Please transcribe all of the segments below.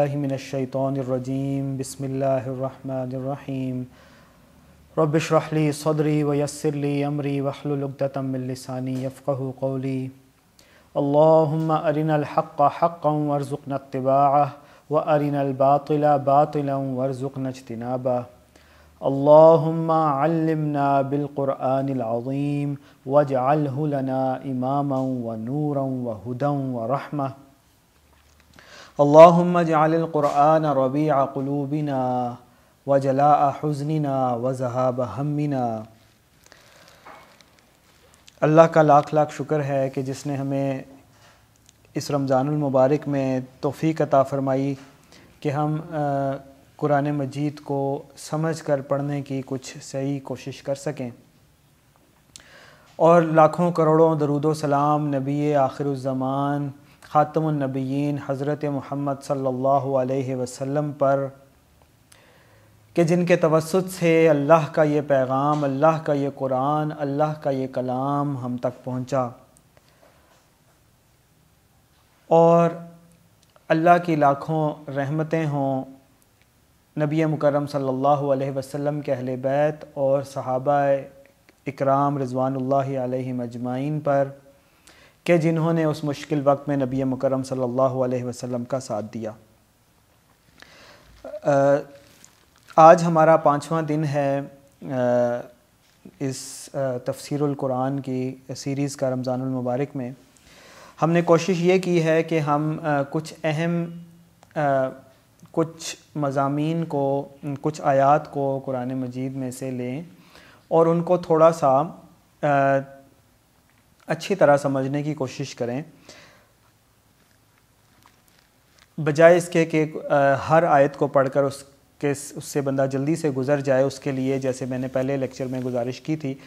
بالله من الشيطان الرجيم بسم الله الرحمن الرحيم رب اشرح لي صدري ويسر لي أمري واحلل عقدة من لساني يفقهوا قولي اللهم أرنا الحق حقا وارزقنا اتباعه وأرنا الباطل باطلا وارزقنا اجتنابه اللهم علمنا بالقرآن العظيم واجعله لنا إماما ونورا وهدى ورحمة اللهم اجعل القرآن ربيع قلوبنا व حزننا हुज़निना व ज़हाब अल्लाह का लाख लाख शुक्र है कि जिसने हमें इस रमज़ानमबारक में तोफ़ी अता फ़रमाई कि हम कुरान मजीद को समझ कर पढ़ने की कुछ सही कोशिश कर सकें और लाखों करोड़ों दरुदो सलाम नबी आखिर ख़ातमनबीन हज़रत महमद सल्ला वसम पर कि जिनके तवसत से अल्लाह का ये पैगाम अल्लाह का ये कुरान अल्लाह का ये कलाम हम तक पहुँचा और अल्लाह की लाखों रहमतें हों नबी मुकरम सल्ला वसम के अहल बैत और सहाबा इकराम रिजवानल्ला मजमाइन पर कि जिन्होंने उस मुश्किल वक्त में नबी मुकरम सल्लल्लाहु अलैहि वसल्लम का साथ दिया आज हमारा पाँचवा दिन है इस तफसीरुल कुरान की सीरीज़ का रमज़ानुल मुबारक में हमने कोशिश ये की है कि हम कुछ अहम कुछ मजामी को कुछ आयात को कुरान मजीद में से लें और उनको थोड़ा सा अच्छी तरह समझने की कोशिश करें बजाय इसके कि हर आयत को पढ़कर उसके उससे बंदा जल्दी से गुजर जाए उसके लिए जैसे मैंने पहले लेक्चर में गुजारिश की थी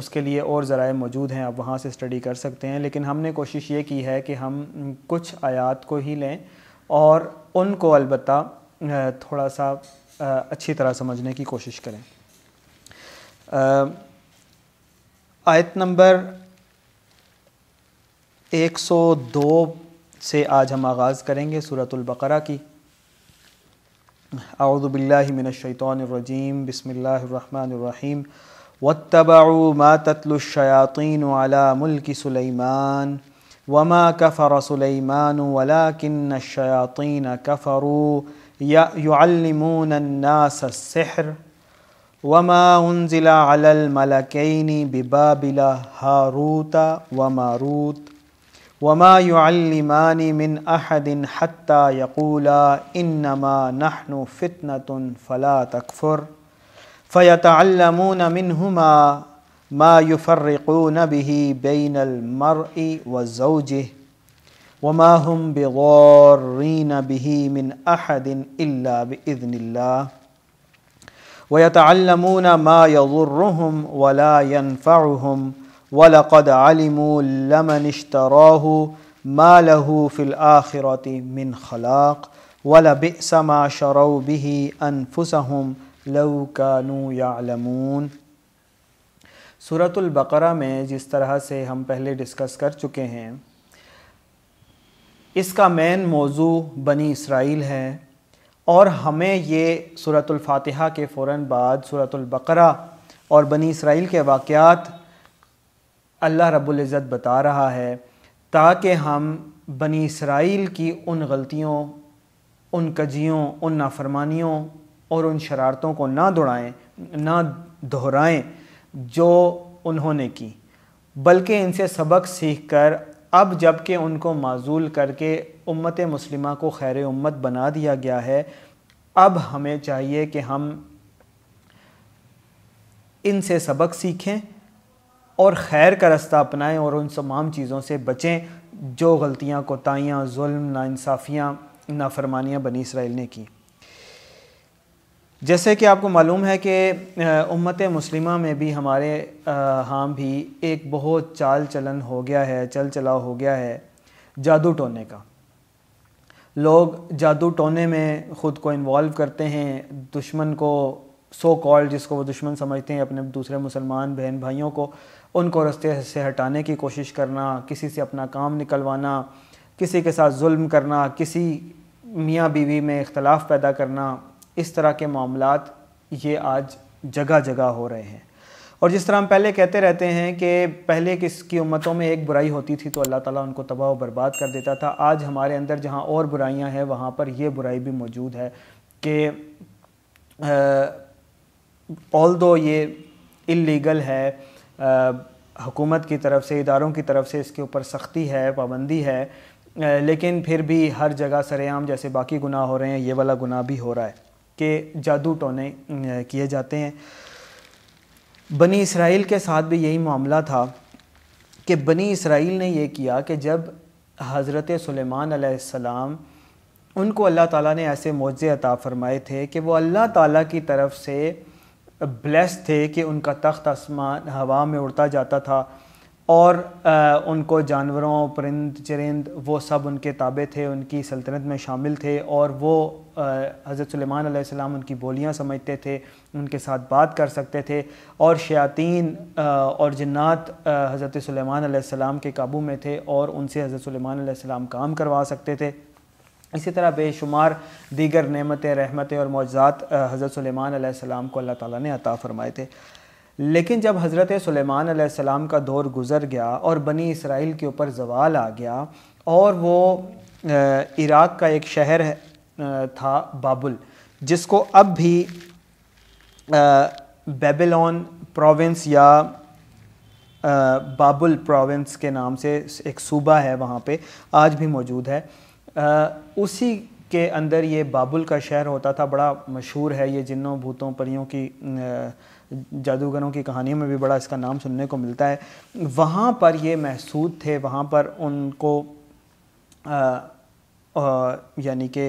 उसके लिए और ज़राए मौजूद हैं आप वहाँ से स्टडी कर सकते हैं लेकिन हमने कोशिश ये की है कि हम कुछ आयात को ही लें और उनको अलबत् थोड़ा सा अच्छी तरह समझने की कोशिश करें आयत नंबर 102 से आज हम आगाज़ करेंगे सूरतुल्बकरा की आउदबिल्लिमिनशैतरजीम बसमीम वतबाऊ मा तत्लशयातिन अला मुल्क सुलेमान वमा कफ़र सुलेमान वला किन्न शयातिन कफ़रू यामूनसर वमा उनजिला अलमलकैन बिबाबिला हारूता व मारूत وما يعلمان من أحد حتى يقولا إنما نحن فتنة فلا تكفر فيتعلمون منهما ما يفرقون به بين المرء وزوجه وما هم بضارين به من أحد إلا بإذن الله ويتعلمون ما يضرهم ولا ينفعهم वलक़द आलिमनश्तराह मालहू फ़िल आखिरती मिन खलाक वलबिसमा शरौ बिही अनफुसहम लऊ कानू यालमून सूरतुल्बकरा में जिस तरह से हम पहले डिस्कस कर चुके हैं इसका मेन मौजू बनी इसराइल है और हमें ये सूरतुल्फातिहा के फ़ौर बाद सूरतुल्बकरा और बनी इसराइल के वाक़ात अल्लाह रबुल्ज़त बता रहा है ताकि हम बनी इसराइल की उन गलतियों उन कजियों उन नाफरमानियों और उन शरारतों को ना दौड़ाएँ ना दोहराएँ जो उन्होंने की बल्कि इनसे सबक सीख कर अब जबकि उनको माजूल करके उम्मत मुस्लिमा को खैर उम्मत बना दिया गया है अब हमें चाहिए कि हम इनसे सबक सीखें और खैर का रास्ता अपनाएं और उन तमाम चीज़ों से बचें जो गलतियाँ कोताहियाँ जुल्म नाानसाफ़ियाँ नाफरमानियाँ बनी इसराइल ने की जैसे कि आपको मालूम है कि उम्मत मुस्लिमा में भी हमारे हाँ भी एक बहुत चाल चलन हो गया है चल चलाव हो गया है जादू टोने का लोग जादू टोने में ख़ुद को इन्वॉल्व करते हैं दुश्मन को सो so कॉल्ड जिसको वो दुश्मन समझते हैं अपने दूसरे मुसलमान बहन भाइयों को उनको रस्ते से हटाने की कोशिश करना किसी से अपना काम निकलवाना किसी के साथ जुल्म करना किसी मियाँ बीवी में इख्तलाफ पैदा करना इस तरह के मामला ये आज जगह जगह हो रहे हैं और जिस तरह हम पहले कहते रहते हैं कि पहले किसकी उम्मतों में एक बुराई होती थी तो अल्लाह ताला उनको तबाह बर्बाद कर देता था आज हमारे अंदर जहाँ और बुराइयाँ हैं वहाँ पर ये बुराई भी मौजूद है कि ऑल दो ये इलीगल है हुकूमत की तरफ से इदारों की तरफ से इसके ऊपर सख्ती है पाबंदी है लेकिन फिर भी हर जगह सरेआम जैसे बाकी गुनाह हो रहे हैं ये वाला गुनाह भी हो रहा है कि जादू टोने किए जाते हैं बनी इसराइल के साथ भी यही मामला था कि बनी इसराइल ने यह किया कि जब हज़रत सुलेमान अलैहिस्सलाम उनको अल्लाह ताला ने ऐसे मौजे अता फ़रमाए थे कि वो अल्लाह ताला की तरफ से ब्लेस थे कि उनका तख्त आसमान हवा में उड़ता जाता था और आ, उनको जानवरों परिंद चरिंद वो सब उनके ताबे थे उनकी सल्तनत में शामिल थे और वो हज़रत सलेमान उनकी बोलियाँ समझते थे उनके साथ बात कर सकते थे और शयातीन और जन्त हज़रत सलेमान के काबू में थे और उनसे हज़रत सलेमान काम करवा सकते थे इसी तरह बेशुमार दीगर नमतें रहमतें और मौजात हज़रत सलेमान को अल्लाह ताला ने अता फरमाए थे लेकिन जब हज़रत सलेमान का दौर गुज़र गया और बनी इसराइल के ऊपर जवाल आ गया और वो इराक़ का एक शहर था बाबुल जिसको अब भी बेबलॉन प्रोविंस या बाबुल प्रोविंस के नाम से एक सूबा है वहाँ पे आज भी मौजूद है उसी के अंदर ये बाबुल का शहर होता था बड़ा मशहूर है ये जिन्हों भूतों परियों की जादूगरों की कहानियों में भी बड़ा इसका नाम सुनने को मिलता है वहाँ पर ये महसूद थे वहाँ पर उनको यानी कि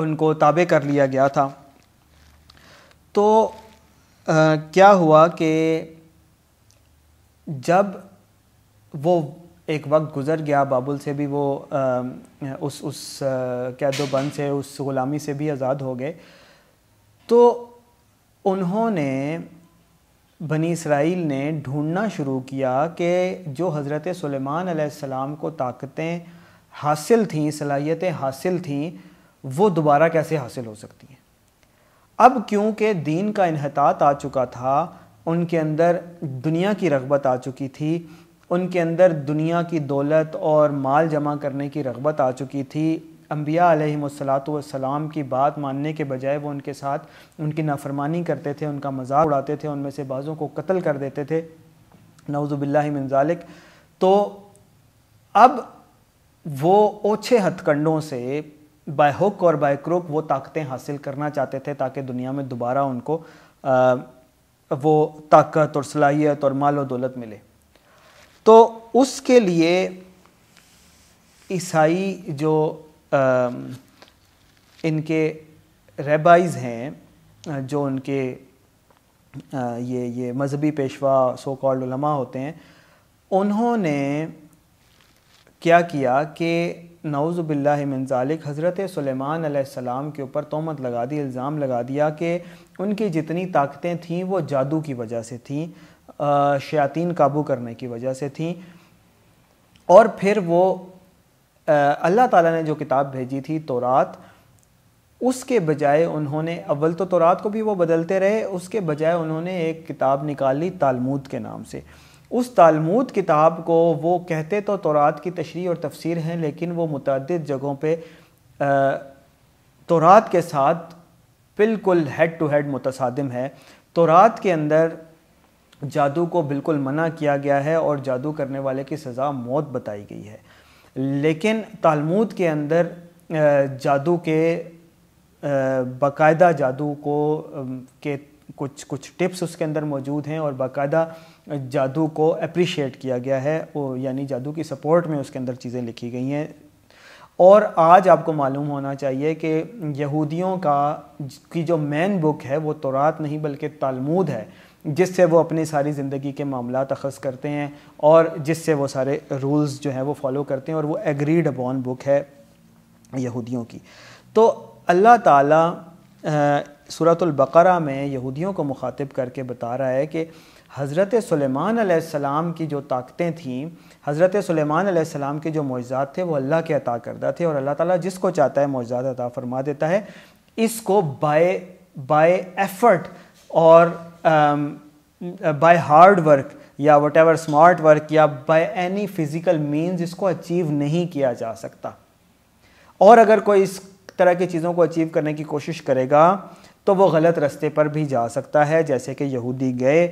उनको ताबे कर लिया गया था तो आ, क्या हुआ कि जब वो एक वक्त गुज़र गया बाबुल से भी वो आ, उस उस कैदोबंद से उस ग़ुलामी से भी आज़ाद हो गए तो उन्होंने बनी इसराइल ने ढूंढना शुरू किया कि जो हज़रत सलेमान को ताकतें हासिल थीं सलाहियतें हासिल थीं वो दोबारा कैसे हासिल हो सकती हैं अब क्योंकि दीन का इहतात आ चुका था उनके अंदर दुनिया की रगबत आ चुकी थी उनके अंदर दुनिया की दौलत और माल जमा करने की रगबत आ चुकी थी अम्बिया सलाम की बात मानने के बजाय वो उनके साथ उनकी नाफरमानी करते थे उनका मजाक उड़ाते थे उनमें से बाज़ों को कत्ल कर देते थे नवज़ुबिल्लाजालिक तो अब वो ओछे हथकंडों से बाय हुक और बाय क्रुक वो ताकतें हासिल करना चाहते थे ताकि दुनिया में दोबारा उनको आ, वो ताकत और सलाहियत और माल और दौलत मिले तो उसके लिए ईसाई जो आ, इनके रेबाइज़ हैं जो उनके आ, ये ये मजहबी पेशवा सो कॉल्ड उलमा होते हैं उन्होंने क्या किया कि जालिक हज़रत सलेमान सलाम के ऊपर तोहमत लगा दी इल्ज़ाम लगा दिया कि उनकी जितनी ताकतें थीं वो जादू की वजह से थीं शयातीन काबू करने की वजह से थी और फिर वो अल्लाह ताला ने जो किताब भेजी थी तोरात उसके बजाय उन्होंने अव्वल तो तोरात को भी वो बदलते रहे उसके बजाय उन्होंने एक किताब निकाली तालमूद के नाम से उस तालमूद किताब को वो कहते तो तोरात की तशरी और तफसीर हैं लेकिन वो मुतद जगहों पर तोरात के साथ बिल्कुल हेड टू हेड मुतसादम है तोरात के अंदर जादू को बिल्कुल मना किया गया है और जादू करने वाले की सज़ा मौत बताई गई है लेकिन तालमूद के अंदर जादू के बाकायदा जादू को के कुछ कुछ टिप्स उसके अंदर मौजूद हैं और बाकायदा जादू को अप्रिशिएट किया गया है यानी जादू की सपोर्ट में उसके अंदर चीज़ें लिखी गई हैं और आज आपको मालूम होना चाहिए कि यहूदियों का की जो मेन बुक है वो तौरात नहीं बल्कि तालमूद है जिससे वो अपनी सारी ज़िंदगी के मामला अखज़ करते हैं और जिससे वो सारे रूल्स जो हैं वो फॉलो करते हैं और वो एग्रीड अपॉन बुक है यहूदियों की तो अल्लाह ताला सूरतुल्बकरा में यहूदियों को मुखातिब करके बता रहा है कि हज़रत सलेमान की जो ताकतें थीं हज़रत सलेमान के जो मुआजात थे वो अल्लाह के अता करदा थे और अल्लाह ताला जिसको चाहता है मौजाद अता फरमा देता है इसको बाय बाय एफ़र्ट और बाई हार्ड वर्क या वट एवर स्मार्ट वर्क या बाय एनी फिजिकल मीन्स इसको अचीव नहीं किया जा सकता और अगर कोई इस तरह की चीज़ों को अचीव करने की कोशिश करेगा तो वो गलत रास्ते पर भी जा सकता है जैसे कि यहूदी गए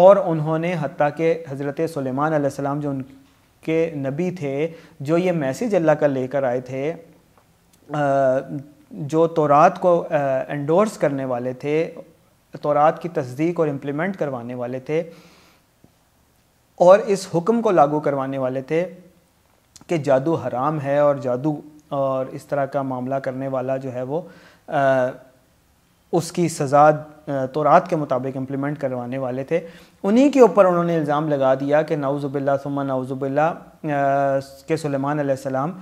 और उन्होंने हती के हज़रत सलेमान सलाम जो उनके नबी थे जो ये मैसेज अल्लाह का लेकर आए थे जो तोरात को एंडोर्स करने वाले थे तौरात की तस्दीक और इम्प्लीमेंट करवाने वाले थे और इस हुक्म को लागू करवाने वाले थे कि जादू हराम है और जादू और इस तरह का मामला करने वाला जो है वो आ, उसकी सज़ा तोरात के मुताबिक इम्प्लीमेंट करवाने वाले थे उन्हीं के ऊपर उन्होंने इल्ज़ाम लगा दिया कि नाउज़ुबिल्ला सुमा नाउज़ुबिल्ला के सुलेमान सलाम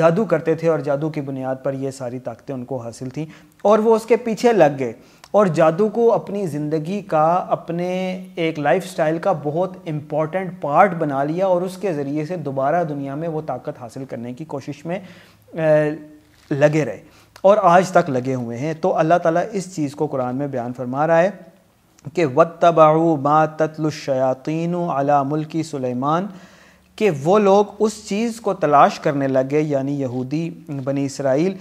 जादू करते थे और जादू की बुनियाद पर ये सारी ताकतें उनको हासिल थीं और वो उसके पीछे लग गए और जादू को अपनी ज़िंदगी का अपने एक लाइफस्टाइल का बहुत इम्पॉर्टेंट पार्ट बना लिया और उसके ज़रिए से दोबारा दुनिया में वो ताकत हासिल करने की कोशिश में लगे रहे और आज तक लगे हुए हैं तो अल्लाह ताला इस चीज़ को कुरान में बयान फरमा रहा है कि व तबाह मा तत्लशयातीन अला मुल्की सुलेमान के वो लोग उस चीज़ को तलाश करने लगे यानी यहूदी बनी इसराइल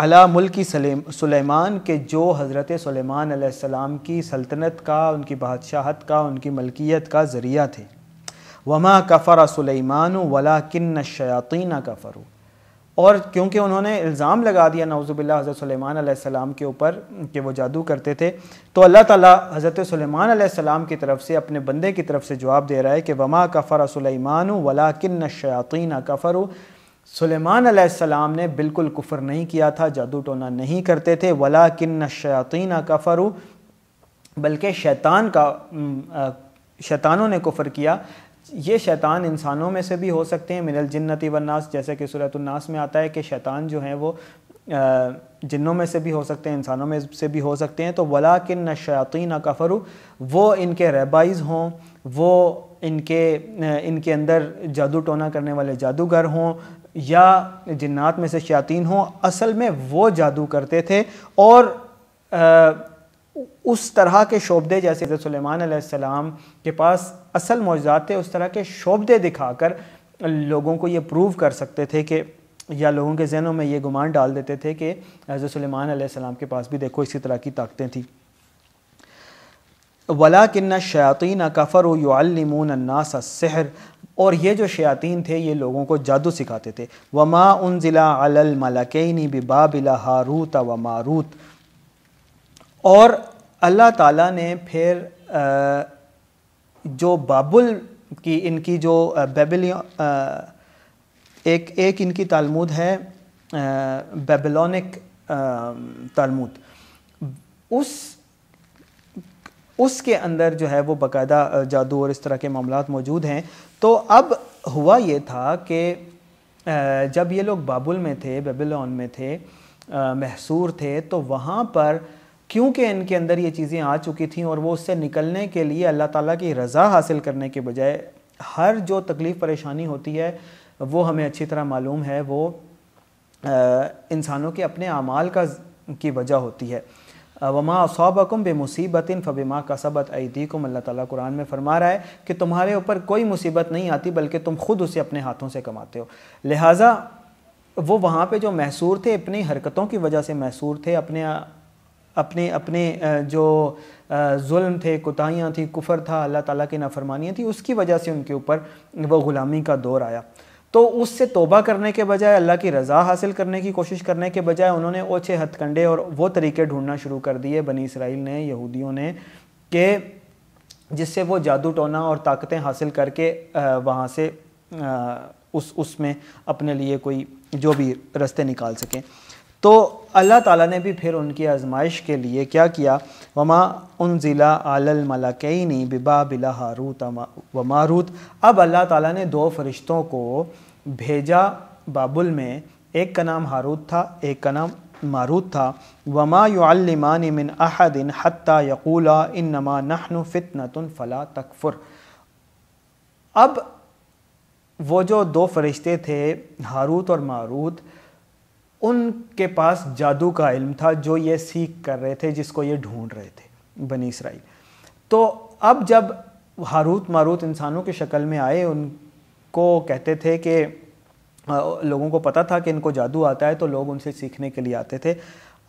अला मुल्की सलेमान के जो हज़रत सलेमान की सल्तनत का उनकी बादशाहत का उनकी मलकियत का ज़रिया थे वमा कफ़र सलेमान वला किन्न का फ़रु और क्योंकि उन्होंने इल्ज़ाम लगा दिया नवज़ुबिल्ला हज़रत सुलेमान सलेमान के ऊपर कि वो जादू करते थे तो अल्लाह ताला हज़रत सुलेमान सलेमान की तरफ से अपने बंदे की तरफ से जवाब दे रहा है कि वमा कफ़र सुलेमान वला किन्न शयातीना कफ़रू सुलेमान सलाम ने बिल्कुल कुफर नहीं किया था जादू टोना नहीं करते थे वला किन्न शयातीन कफ़रू बल्कि शैतान का शैतानों ने कुफर किया ये शैतान इंसानों में से भी हो सकते हैं मिनल जन्नति वन्नास जैसे कि सूरतुलनास में आता है कि शैतान जो हैं वो जिन्नों में से भी हो सकते हैं इंसानों में से भी हो सकते हैं तो वला किन्न शयातीन कफ़रू वो इनके रहबाइज हों वो इनके इनके अंदर जादू टोना करने वाले जादूगर हों या जिन्नात में से शयातीन हों असल में वो जादू करते थे और आ, उस तरह के शोबदे जैसे हज़रत सलेमान के पास असल मौजाद थे उस तरह के शोबदे दिखाकर लोगों को ये प्रूव कर सकते थे कि या लोगों के जहनों में ये गुमान डाल देते थे कि हज़रत सलेमान के पास भी देखो इसी तरह की ताकतें थीं वला किन्ना शयातीन कफ़र युमून अन्नास सहर और ये जो शयातीन थे ये लोगों को जादू सिखाते थे वमा उन ज़िला अलल मलकैनी बिबा हारूत व मारूत और अल्लाह ताला ने फिर जो बाबुल की इनकी जो बेबिलियन एक एक इनकी तालमूद है बेबलोनिक तालमूद उस उसके अंदर जो है वो बाकायदा जादू और इस तरह के मामला मौजूद हैं तो अब हुआ ये था कि जब ये लोग बाबुल में थे बेबिलोन में थे महसूर थे तो वहाँ पर क्योंकि इनके अंदर ये चीज़ें आ चुकी थी और वो उससे निकलने के लिए अल्लाह ताला की रज़ा हासिल करने के बजाय हर जो तकलीफ़ परेशानी होती है वो हमें अच्छी तरह मालूम है वो इंसानों के अपने अमाल का की वजह होती है वमा असौबकुम बे मुसीबतिन फ़बिमा का सबत ऐदीकुम अल्लाह ताला कुरान में फरमा रहा है कि तुम्हारे ऊपर कोई मुसीबत नहीं आती बल्कि तुम खुद उसे अपने हाथों से कमाते हो लिहाजा वो वहाँ पे जो महसूर थे अपनी हरकतों की वजह से महसूर थे अपने अपने अपने जो जुल्म थे कोताहियाँ थी कुफर था अल्लाह ताला की नाफरमानियाँ थी उसकी वजह से उनके ऊपर वो ग़ुलामी का दौर आया तो उससे तोबा करने के बजाय अल्लाह की रज़ा हासिल करने की कोशिश करने के बजाय उन्होंने ओछे हथकंडे और वो तरीके ढूंढना शुरू कर दिए बनी इसराइल ने यहूदियों ने कि जिससे वो जादू टोना और ताकतें हासिल करके वहाँ से उस उसमें अपने लिए कोई जो भी रास्ते निकाल सकें तो अल्लाह ताला ने भी फिर उनकी आजमाइश के लिए क्या किया वमा उन ज़िला आलल मलाकैनी बिबा बिला हारूत व मारूत अब अल्लाह ताला ने दो फरिश्तों को भेजा बाबुल में एक का नाम हारूत था एक का नाम मारूत था वमा युल्लिमान मिन अहदिन हत्ता यकूला इन नमा नहनु फितनतुन फ़ला तकफुर अब वो जो दो फरिश्ते थे हारूत और मारूत उनके पास जादू का इल्म था जो ये सीख कर रहे थे जिसको ये ढूंढ रहे थे बनी इसराइल तो अब जब हारूत मारूत इंसानों की शक्ल में आए उनको कहते थे कि लोगों को पता था कि इनको जादू आता है तो लोग उनसे सीखने के लिए आते थे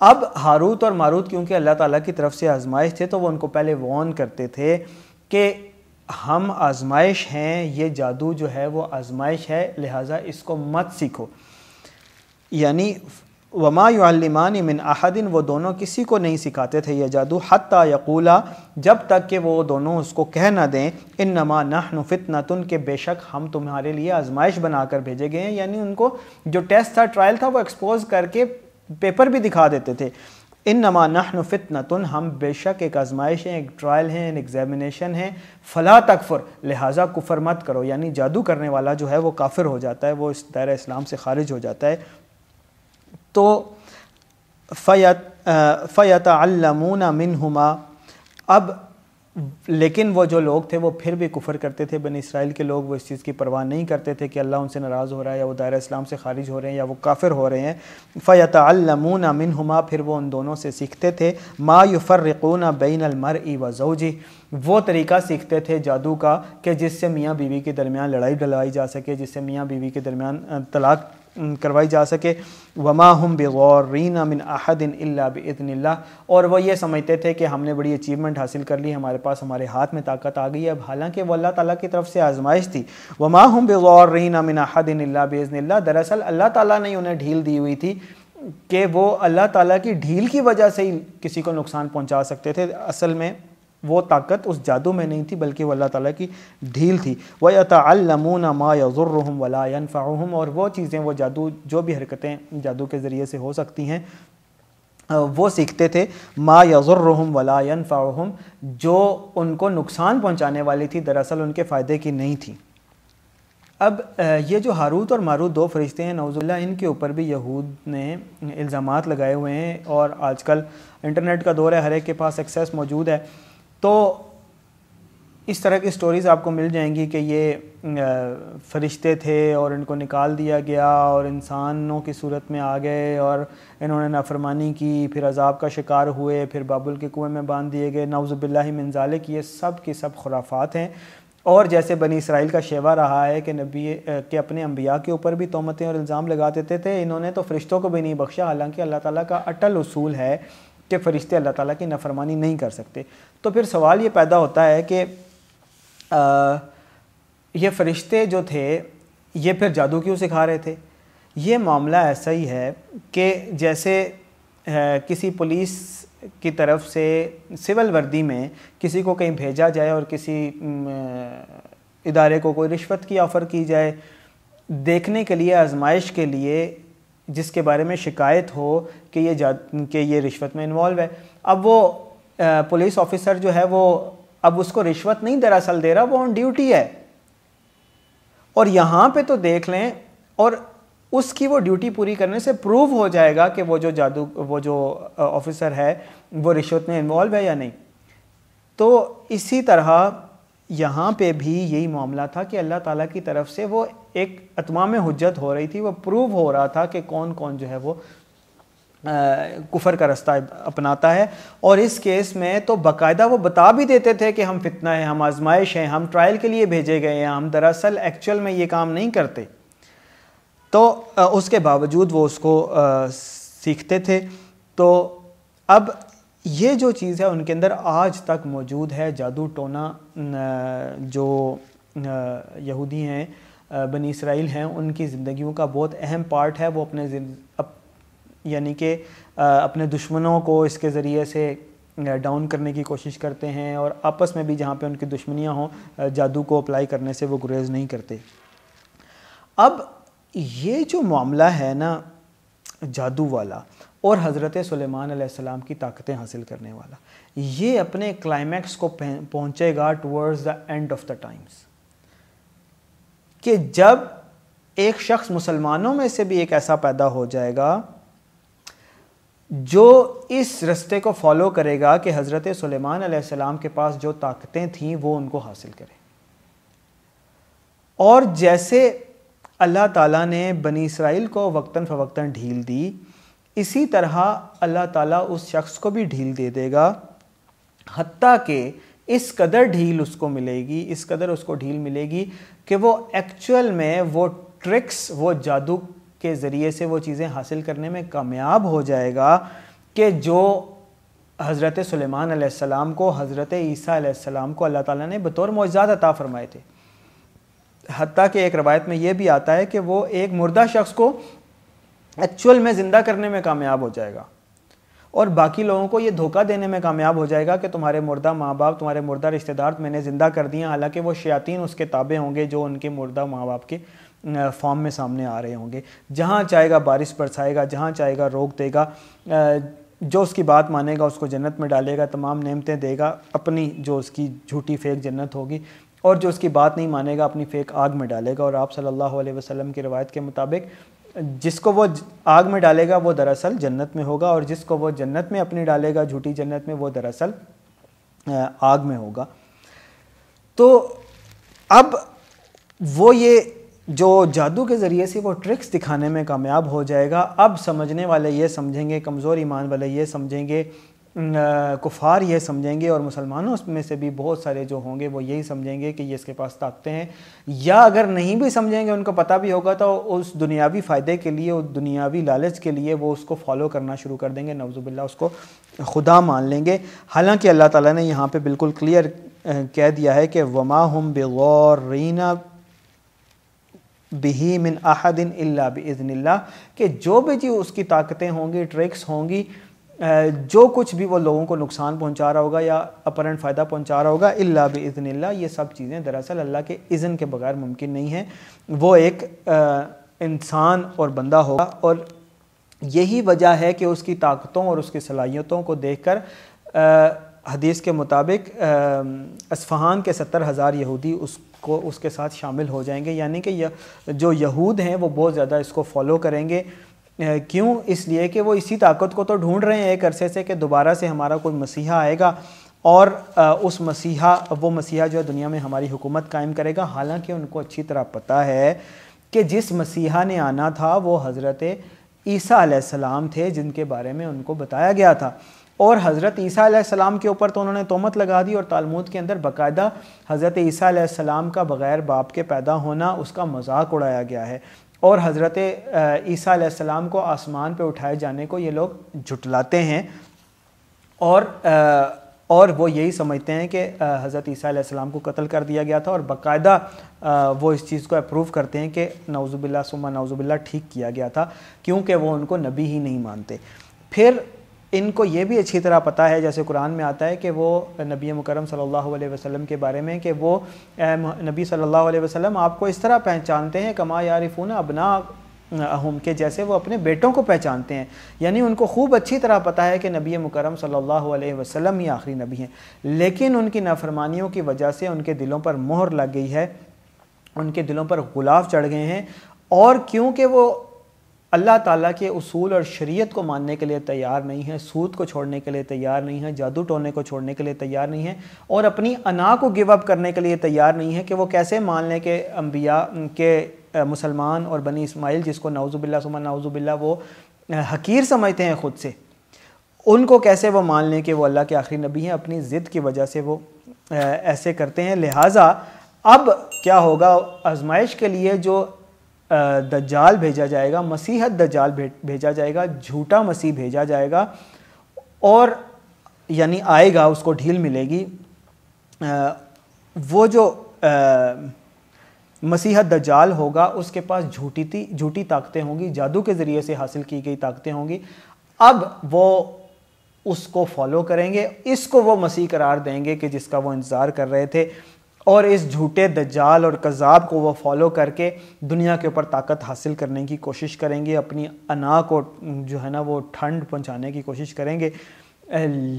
अब हारूत और मारूत क्योंकि अल्लाह ताला की तरफ से आजमाइश थे तो वो उनको पहले वॉन करते थे कि हम आजमाइश हैं ये जादू जो है वो आजमाइश है लिहाजा इसको मत सीखो यानी वमा युमानी मिन अहदिन वो दोनों किसी को नहीं सिखाते थे यह जादू हती यकूला जब तक कि वो दोनों उसको कह ना दें इन नमा न तुन के बेशक हम तुम्हारे लिए आजमाइश बनाकर भेजे गए हैं यानी उनको जो टेस्ट था ट्रायल था वो एक्सपोज करके पेपर भी दिखा देते थे इन नमा न तुन हम बेशक एक आजमाइश हैं एक ट्रायल हैं एक एग्जामिनेशन है फ़लाह तकफ़र लिहाजा कुफर मत करो यानी जादू करने वाला जो है वो काफिर हो जाता है वो इस दायरा इस्लाम से खारिज हो जाता है तो फ़यत फ़यत अलमूना मिन अब लेकिन वो जो लोग थे वो फिर भी कुफर करते थे बन इसराइल के लोग वो इस चीज़ की परवाह नहीं करते थे कि अल्लाह उनसे नाराज़ हो रहा है या वो दायरा इस्लाम से खारिज हो रहे हैं या वो काफिर हो रहे हैं फ़यत अलमूना मिन हमा फिर वो उन दोनों से सीखते थे मा युफ़रकूना बैन अलमर ई वज़ोजी वो तरीका सीखते थे जादू का कि जिससे मियाँ बीवी के दरमियान लड़ाई डलवाई जा सके जिससे मियाँ बीवी के दरमियान तलाक करवाई जा सके वमा हम बेगौरीन अमिन अहदिन बदन और वह ये समझते थे कि हमने बड़ी अचीवमेंट हासिल कर ली हमारे पास हमारे हाथ में ताकत आ गई अब हालांकि वह अल्लाह ताली की तरफ से आजमाइश थी वमा हम बेगौरीन अमिन अहदिन अल्लाबन दरअसल अल्लाह ताली ने उन्हें ढील दी हुई थी कि वो अल्लाह ताली की ढील की वजह से ही किसी को नुकसान पहुँचा सकते थे असल में वो ताकत उस जादू में नहीं थी बल्कि वो अल्लाह ताला की ढील थी वह तमून मा यज़ुर्रहम वला यनफ़ाहम और वो चीज़ें वो जादू जो भी हरकतें जादू के ज़रिए से हो सकती हैं वो सीखते थे मा यज़ुर्रहम वला यनफ़ाहम जो उनको नुकसान पहुँचाने वाली थी दरअसल उनके फ़ायदे की नहीं थी अब ये जो हारूत और मारूत दो फरिश्ते हैं नवजुल्ला इनके ऊपर भी यहूद ने इल्ज़ाम लगाए हुए हैं और आजकल इंटरनेट का दौर है हर एक के पास एक्सेस मौजूद है तो इस तरह की स्टोरीज़ आपको मिल जाएंगी कि ये फरिश्ते थे और इनको निकाल दिया गया और इंसानों की सूरत में आ गए और इन्होंने नाफरमानी की फिर अजाब का शिकार हुए फिर बाबुल के कुएं में बांध दिए गए नवज़बिल्ला मंजालिक ये सब की सब खुराफात हैं और जैसे बनी इसराइल का शेवा रहा है कि नबी के अपने अम्बिया के ऊपर भी तोमतें और इल्ज़ाम लगा देते थे इन्होंने तो फ़रिश्तों को भी नहीं बख्शा हालांकि अल्लाह ताली का अटल असूल है कि फ़रिश्ते अल्लाह ताला की नफरमानी नहीं कर सकते तो फिर सवाल ये पैदा होता है कि ये फ़रिश्ते जो थे ये फिर जादू क्यों सिखा रहे थे ये मामला ऐसा ही है कि जैसे किसी पुलिस की तरफ से सिविल वर्दी में किसी को कहीं भेजा जाए और किसी इदारे को कोई रिश्वत की ऑफ़र की जाए देखने के लिए आजमाइश के लिए जिसके बारे में शिकायत हो कि ये जा कि ये रिश्वत में इन्वॉल्व है अब वो पुलिस ऑफिसर जो है वो अब उसको रिश्वत नहीं दरअसल दे रहा वो ऑन ड्यूटी है और यहाँ पे तो देख लें और उसकी वो ड्यूटी पूरी करने से प्रूव हो जाएगा कि वो जो जादू वो जो ऑफिसर है वो रिश्वत में इन्वॉल्व है या नहीं तो इसी तरह यहाँ पे भी यही मामला था कि अल्लाह ताला की तरफ से वो एक अतमाम हजत हो रही थी वो प्रूव हो रहा था कि कौन कौन जो है वो कुफर का रास्ता अपनाता है और इस केस में तो बकायदा वो बता भी देते थे कि हम फितना है हम आजमाइश हैं हम ट्रायल के लिए भेजे गए हैं हम दरअसल एक्चुअल में ये काम नहीं करते तो उसके बावजूद वो उसको सीखते थे तो अब ये जो चीज़ है उनके अंदर आज तक मौजूद है जादू टोना जो यहूदी हैं बनी इसराइल हैं उनकी ज़िंदगियों का बहुत अहम पार्ट है वो अपने यानी कि अपने दुश्मनों को इसके ज़रिए से डाउन करने की कोशिश करते हैं और आपस में भी जहाँ पे उनकी दुश्मनियाँ हों जादू को अप्लाई करने से वो गुरेज नहीं करते अब ये जो मामला है ना जादू वाला और हज़रत सलेमान की ताकतें हासिल करने वाला ये अपने क्लाइमैक्स को पहुँचेगा towards the end of the times कि जब एक शख्स मुसलमानों में से भी एक ऐसा पैदा हो जाएगा जो इस रस्ते को फॉलो करेगा कि हज़रत सुलेमान सलाम के पास जो ताकतें थीं वो उनको हासिल करें और जैसे अल्लाह ताला ने बनी इसराइल को वक्ता फ़वक्ता ढील दी इसी तरह अल्लाह ताला उस शख्स को भी ढील दे देगा हती के इस कदर ढील उसको मिलेगी इस कदर उसको ढील मिलेगी कि वो एक्चुअल में वो ट्रिक्स वो जादू के ज़रिए से वो चीज़ें हासिल करने में कामयाब हो जाएगा कि जो हज़रत सुलेमान सलाम को हज़रत ईसा सलाम को अल्लाह ताला ने बतौर मौजाद अता फ़रमाए थे हती कि एक रवायत में यह भी आता है कि वो एक मुर्दा शख्स को एक्चुअल में ज़िंदा करने में कामयाब हो जाएगा और बाकी लोगों को ये धोखा देने में कामयाब हो जाएगा कि तुम्हारे मुर्दा माँ बाप तुम्हारे मुर्दा रिश्तेदार मैंने ज़िंदा कर दिया हालांकि वो शयातीन उसके ताबे होंगे जो उनके मुर्दा माँ बाप के फॉर्म में सामने आ रहे होंगे जहाँ चाहेगा बारिश बरसाएगा जहाँ चाहेगा रोक देगा जो उसकी बात मानेगा उसको जन्नत में डालेगा तमाम नेमतें देगा अपनी जो उसकी झूठी फेक जन्नत होगी और जो उसकी बात नहीं मानेगा अपनी फेक आग में डालेगा और आप सल्लल्लाहु अलैहि वसल्लम की रवायत के मुताबिक जिसको वो आग में डालेगा वो दरअसल जन्नत में होगा और जिसको वो जन्नत में अपनी डालेगा झूठी जन्नत में वो दरअसल आग में होगा तो अब वो ये जो जादू के ज़रिए से वो ट्रिक्स दिखाने में कामयाब हो जाएगा अब समझने वाले ये समझेंगे कमज़ोर ईमान वाले ये समझेंगे कुफार ये समझेंगे और मुसलमानों में से भी बहुत सारे जो होंगे वो यही समझेंगे कि ये इसके पास ताकतें हैं या अगर नहीं भी समझेंगे उनको पता भी होगा तो उस दुनियावी फ़ायदे के लिए उस दुनियावी लालच के लिए वो उसको फॉलो करना शुरू कर देंगे नवजुबिल्ला उसको खुदा मान लेंगे हालांकि अल्लाह ताला ने यहाँ पे बिल्कुल क्लियर कह दिया है कि वमा हम बेगौर रीना बिही मिन अहदिन अल्ला बज़नल्ला कि जो भी जी उसकी ताकतें होंगी ट्रिक्स होंगी जो कुछ भी वो लोगों को नुकसान पहुंचा रहा होगा या अपरेंट फ़ायदा पहुंचा रहा होगा अल्ला बज़नल्ला ये सब चीज़ें दरअसल अल्लाह के इज़न के बगैर मुमकिन नहीं है वो एक इंसान और बंदा होगा और यही वजह है कि उसकी ताकतों और उसकी सलाहियतों को देख कर हदीस के मुताबिक असफ़हान के सत्तर हज़ार यहूदी उस को उसके साथ शामिल हो जाएंगे यानी कि यह, जो यहूद हैं वो बहुत ज़्यादा इसको फॉलो करेंगे क्यों इसलिए कि वो इसी ताकत को तो ढूंढ रहे हैं एक अरसे से कि दोबारा से हमारा कोई मसीहा आएगा और उस मसीहा वो मसीहा जो है दुनिया में हमारी हुकूमत कायम करेगा हालांकि उनको अच्छी तरह पता है कि जिस मसीहा ने आना था वो हज़रत ईसा सलाम थे जिनके बारे में उनको बताया गया था और हज़रत ईसा सलाम के ऊपर तो उन्होंने तोमत लगा दी और तालमूद के अंदर बाकायदा हज़रत ईसा सलाम का बग़ैर बाप के पैदा होना उसका मजाक उड़ाया गया है और हज़रत ईसा सलाम को आसमान पर उठाए जाने को ये लोग झुटलाते हैं और आ, और वो यही समझते हैं कि हज़रत ईसीम को कत्ल कर दिया गया था और बाकायदा वो इस चीज़ को अप्रूव करते हैं कि नवज़ुबिल्ला सुमा नवज़ुबिल्ला ठीक किया गया था क्योंकि वो उनको नबी ही नहीं मानते फिर इनको ये भी अच्छी तरह पता है जैसे कुरान में आता है कि वो नबी मुकरम सल्लल्लाहु अलैहि वसल्लम के बारे में कि वो नबी सल्लल्लाहु अलैहि वसल्लम आपको इस तरह पहचानते हैं कमा यारिफून अबना अहम के जैसे वो अपने बेटों को पहचानते हैं यानी उनको खूब अच्छी तरह पता है कि नबी मुकरम सल्लल्लाहु अलैहि वसल्लम ही आखिरी नबी हैं लेकिन उनकी नाफरमानियों की वजह से उनके दिलों पर मोहर लग गई है उनके दिलों पर गुलाब चढ़ गए हैं और क्योंकि वो अल्लाह ताला के उसूल और शरीयत को मानने के लिए तैयार नहीं है सूद को छोड़ने के लिए तैयार नहीं है जादू टोने को छोड़ने के लिए तैयार नहीं है और अपनी अना को गिव अप करने के लिए तैयार नहीं है कि वो कैसे मान लें कि अम्बिया के मुसलमान और बनी इसमाइल जिसको नाउजुबिल्ला सुमा नाउजुबिल्ला वो हकीर समझते हैं ख़ुद से उनको कैसे वो मान लें कि वो अल्लाह के आखिरी नबी हैं अपनी ज़िद की वजह से वो ऐसे करते हैं लिहाजा अब क्या होगा आजमाइश के लिए जो दज्जाल भेजा जाएगा मसीहत दज्जाल भेजा जाएगा झूठा मसीह भेजा जाएगा और यानी आएगा उसको ढील मिलेगी वो जो मसीहत दज्जाल होगा उसके पास झूठी थी झूठी ताकतें होंगी जादू के ज़रिए से हासिल की गई ताकतें होंगी अब वो उसको फॉलो करेंगे इसको वो मसीह करार देंगे कि जिसका वो इंतज़ार कर रहे थे और इस झूठे दज्जाल और कज़ाब को वह फॉलो करके दुनिया के ऊपर ताकत हासिल करने की कोशिश करेंगे अपनी अना को जो है ना वो ठंड पहुंचाने की कोशिश करेंगे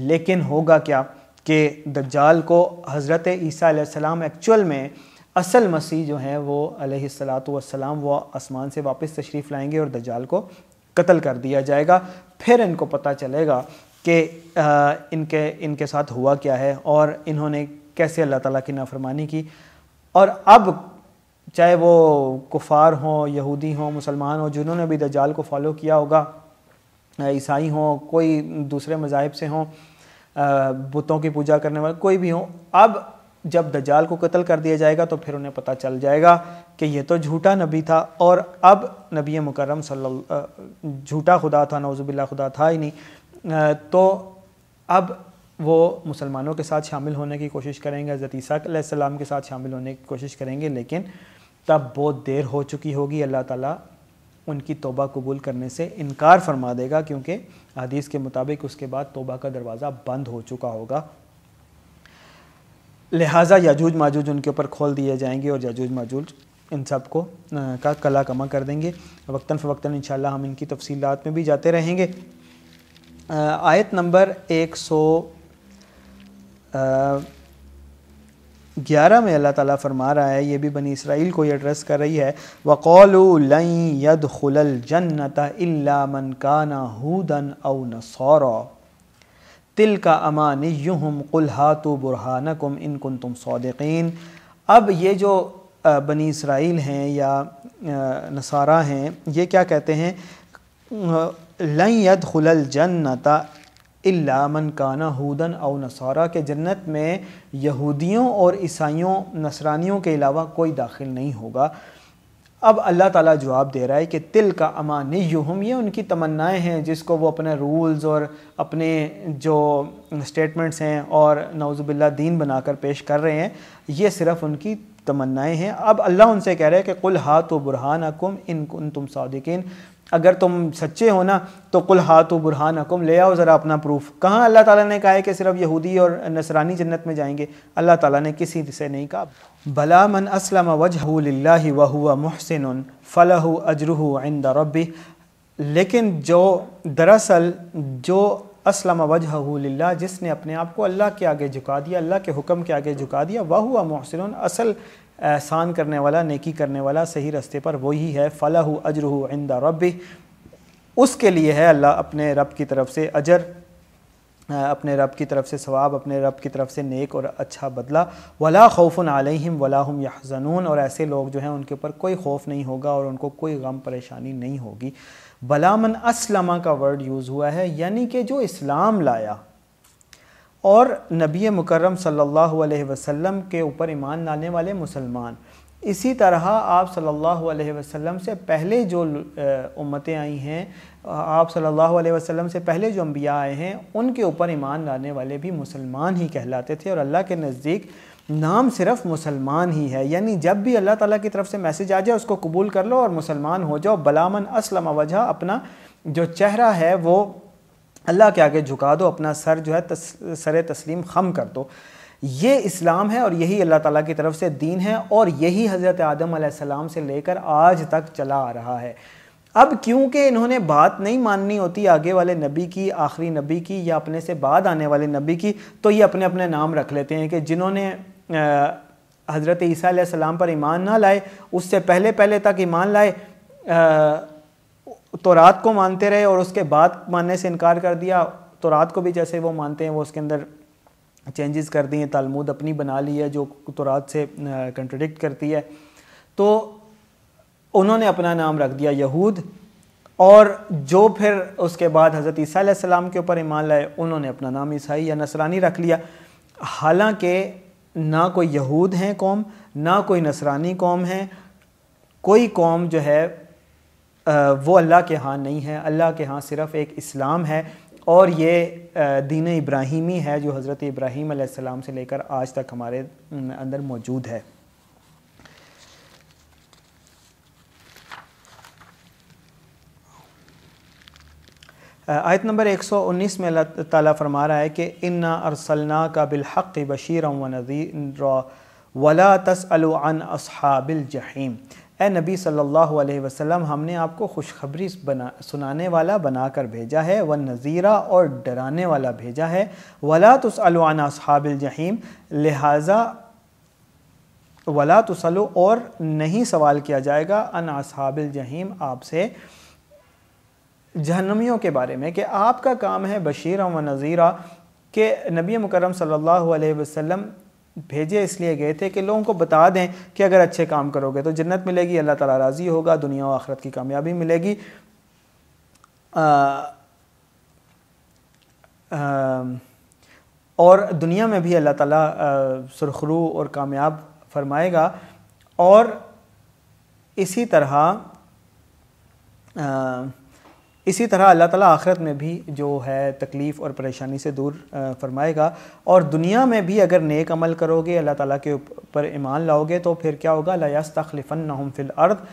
लेकिन होगा क्या कि दज्जाल को हज़रत ईसा सलाम एक्चुअल में असल मसीह जो हैं वो अलैहिस्सलातु वस्सलाम वो आसमान से वापस तशरीफ़ लाएंगे और दज्जाल को कत्ल कर दिया जाएगा फिर इनको पता चलेगा कि इनके इनके साथ हुआ क्या है और इन्होंने कैसे अल्लाह ताला की नाफरमानी की और अब चाहे वो कुफार हों यहूदी हों मुसलमान हों जिन्होंने भी दजाल को फॉलो किया होगा ईसाई हों कोई दूसरे मज़ाहब से हों बुतों की पूजा करने वाले कोई भी हो अब जब दजाल को कत्ल कर दिया जाएगा तो फिर उन्हें पता चल जाएगा कि यह तो झूठा नबी था और अब नबी मुकरम सल्ला झूठा खुदा था नौजुबिल्ला खुदा था ही नहीं तो अब वो मुसलमानों के साथ शामिल होने की कोशिश करेंगे हज़रत ईसीम के साथ शामिल होने की कोशिश करेंगे लेकिन तब बहुत देर हो चुकी होगी अल्लाह ताला उनकी तोबा कबूल करने से इनकार फरमा देगा क्योंकि हदीस के मुताबिक उसके बाद तोबा का दरवाज़ा बंद हो चुका होगा लिहाजा याजूज माजूज उनके ऊपर खोल दिए जाएंगे और याजूज माजूज इन सब को का कला कमा कर देंगे वक्ता फ़वक्ता इन हम इनकी तफसीत में भी जाते रहेंगे आयत नंबर एक सौ ग्यारह में अल्लाह ताला फरमा रहा है ये भी बनी इसराइल को ये एड्रेस कर रही है वक़ौल लई यद खुलल जन्नत मन काना हूदन अव नसौर तिल का अमान यूहम कुल्हातु बुरहानकुम इन तुम सौदीन अब ये जो बनी इसराइल हैं या नसारा हैं ये क्या कहते हैं लई यद खुलल जन्नत इलामन काना हूदन और नसारा के जन्नत में यहूदियों और ईसाइयों नसरानियों के अलावा कोई दाखिल नहीं होगा अब अल्लाह ताला जवाब दे रहा है कि तिल का अमानी यूहम ये उनकी तमन्नाएं हैं जिसको वो अपने रूल्स और अपने जो स्टेटमेंट्स हैं और नवजुबिल्ला दीन बनाकर पेश कर रहे हैं ये सिर्फ़ उनकी तमन्नाएं हैं अब अल्लाह उनसे कह रहे हैं कि कुल हाथ व बुरहान अकुम इन तुम सदकिन अगर तुम सच्चे हो ना तो कुल हाथ व बुरहान हकुम ले आओ ज़रा अपना प्रूफ कहाँ अल्लाह ताला ने कहा है कि सिर्फ यहूदी और नसरानी जन्नत में जाएंगे अल्लाह ताला ने किसी से नहीं कहा भला मन असलम वजहल्ला वहुआ महसिन फ़लह अजरू आइंदा रबी लेकिन जो दरअसल जो असलम वजहल्ला जिसने अपने आप को अल्लाह के आगे झुका दिया अल्लाह के हुक्म के आगे झुका दिया वह हुआ मोहसिन असल एहसान करने वाला नेकी करने वाला सही रास्ते पर वही है फ़लाह अजर इंदा रब उसके लिए है अल्लाह अपने रब की तरफ से अजर अपने रब की तरफ से सवाब अपने रब की तरफ से नेक और अच्छा बदला वला खौफन आलहिम वलाम यहजनून और ऐसे लोग जो हैं उनके ऊपर कोई खौफ नहीं होगा और उनको कोई गम परेशानी नहीं होगी बलामन असलमा का वर्ड यूज़ हुआ है यानी कि जो इस्लाम लाया और नबी मुकर्रम सल्लल्लाहु अलैहि वसल्लम के ऊपर ईमान लाने वाले मुसलमान इसी तरह आप सल्लल्लाहु अलैहि वसल्लम से पहले जो उम्मतें आई हैं आप सल्लल्लाहु अलैहि वसल्लम से पहले जो अम्बिया आए हैं उनके ऊपर ईमान लाने वाले भी मुसलमान ही कहलाते थे और अल्लाह के नज़दीक नाम सिर्फ मुसलमान ही है यानी जब भी अल्लाह ताला की तरफ से मैसेज आ जाए उसको कबूल कर लो और मुसलमान हो जाओ बलामन असलम वजह अपना जो चेहरा है वो अल्लाह के आगे झुका दो अपना सर जो है तस, सर तस्लीम खम कर दो ये इस्लाम है और यही अल्लाह ताला की तरफ से दीन है और यही हज़रत आदम सलाम से लेकर आज तक चला आ रहा है अब क्योंकि इन्होंने बात नहीं माननी होती आगे वाले नबी की आखिरी नबी की या अपने से बाद आने वाले नबी की तो ये अपने अपने नाम रख लेते हैं कि जिन्होंने हज़रत ईसा सलाम पर ईमान ना लाए उससे पहले पहले तक ईमान लाए आ, तो रात को मानते रहे और उसके बाद मानने से इनकार कर दिया तो रात को भी जैसे वो मानते हैं वो उसके अंदर चेंजेस कर दिए तालमूद अपनी बना ली है जो तो रात से कंट्रडिक्ट करती है तो उन्होंने अपना नाम रख दिया यहूद और जो फिर उसके बाद हज़रत ईसा सलाम के ऊपर ईमान लाए उन्होंने अपना नाम ईसाई या नसरानी रख लिया हालांकि ना कोई यहूद हैं कौम ना कोई नसरानी कौम है कोई कौम जो है वो अल्लाह के यहाँ नहीं है अल्लाह के यहाँ सिर्फ़ एक इस्लाम है और ये दीन इब्राहिमी है जो हज़रत इब्राहीम से लेकर आज तक हमारे अंदर मौजूद है आयत नंबर 119 में अल्लाह ताला फरमा रहा है कि इन्ना अरसलना का बिलहक़ बशीर व नज़ीर वला तसअल अन असहाबिल जहीम ए नबी सल्लल्लाहु अलैहि वसल्लम हमने आपको खुशखबरी बना सुनाने वाला बनाकर भेजा है व नज़ीरा और डराने वाला भेजा है वला तसलवाना सहाबिल जहीम लिहाजा वला तसलो और नहीं सवाल किया जाएगा अन असहाबिल जहीम आपसे जहनमियों के बारे में कि आपका काम है बशीरा व नज़ीरा के नबी मुकरम सल्लल्लाहु अलैहि वसल्लम भेजे इसलिए गए थे कि लोगों को बता दें कि अगर अच्छे काम करोगे तो जन्नत मिलेगी अल्लाह ताला राज़ी होगा दुनिया और आखरत की कामयाबी मिलेगी आ, आ, और दुनिया में भी अल्लाह ताला सुरखरू और कामयाब फरमाएगा और इसी तरह आ, इसी तरह अल्लाह ताला आखरत में भी जो है तकलीफ़ और परेशानी से दूर फरमाएगा और दुनिया में भी अगर नेक अमल करोगे अल्लाह ताला के ऊपर ईमान लाओगे तो फिर क्या होगा लयास्तखलिफ़न नहम फिल अर्द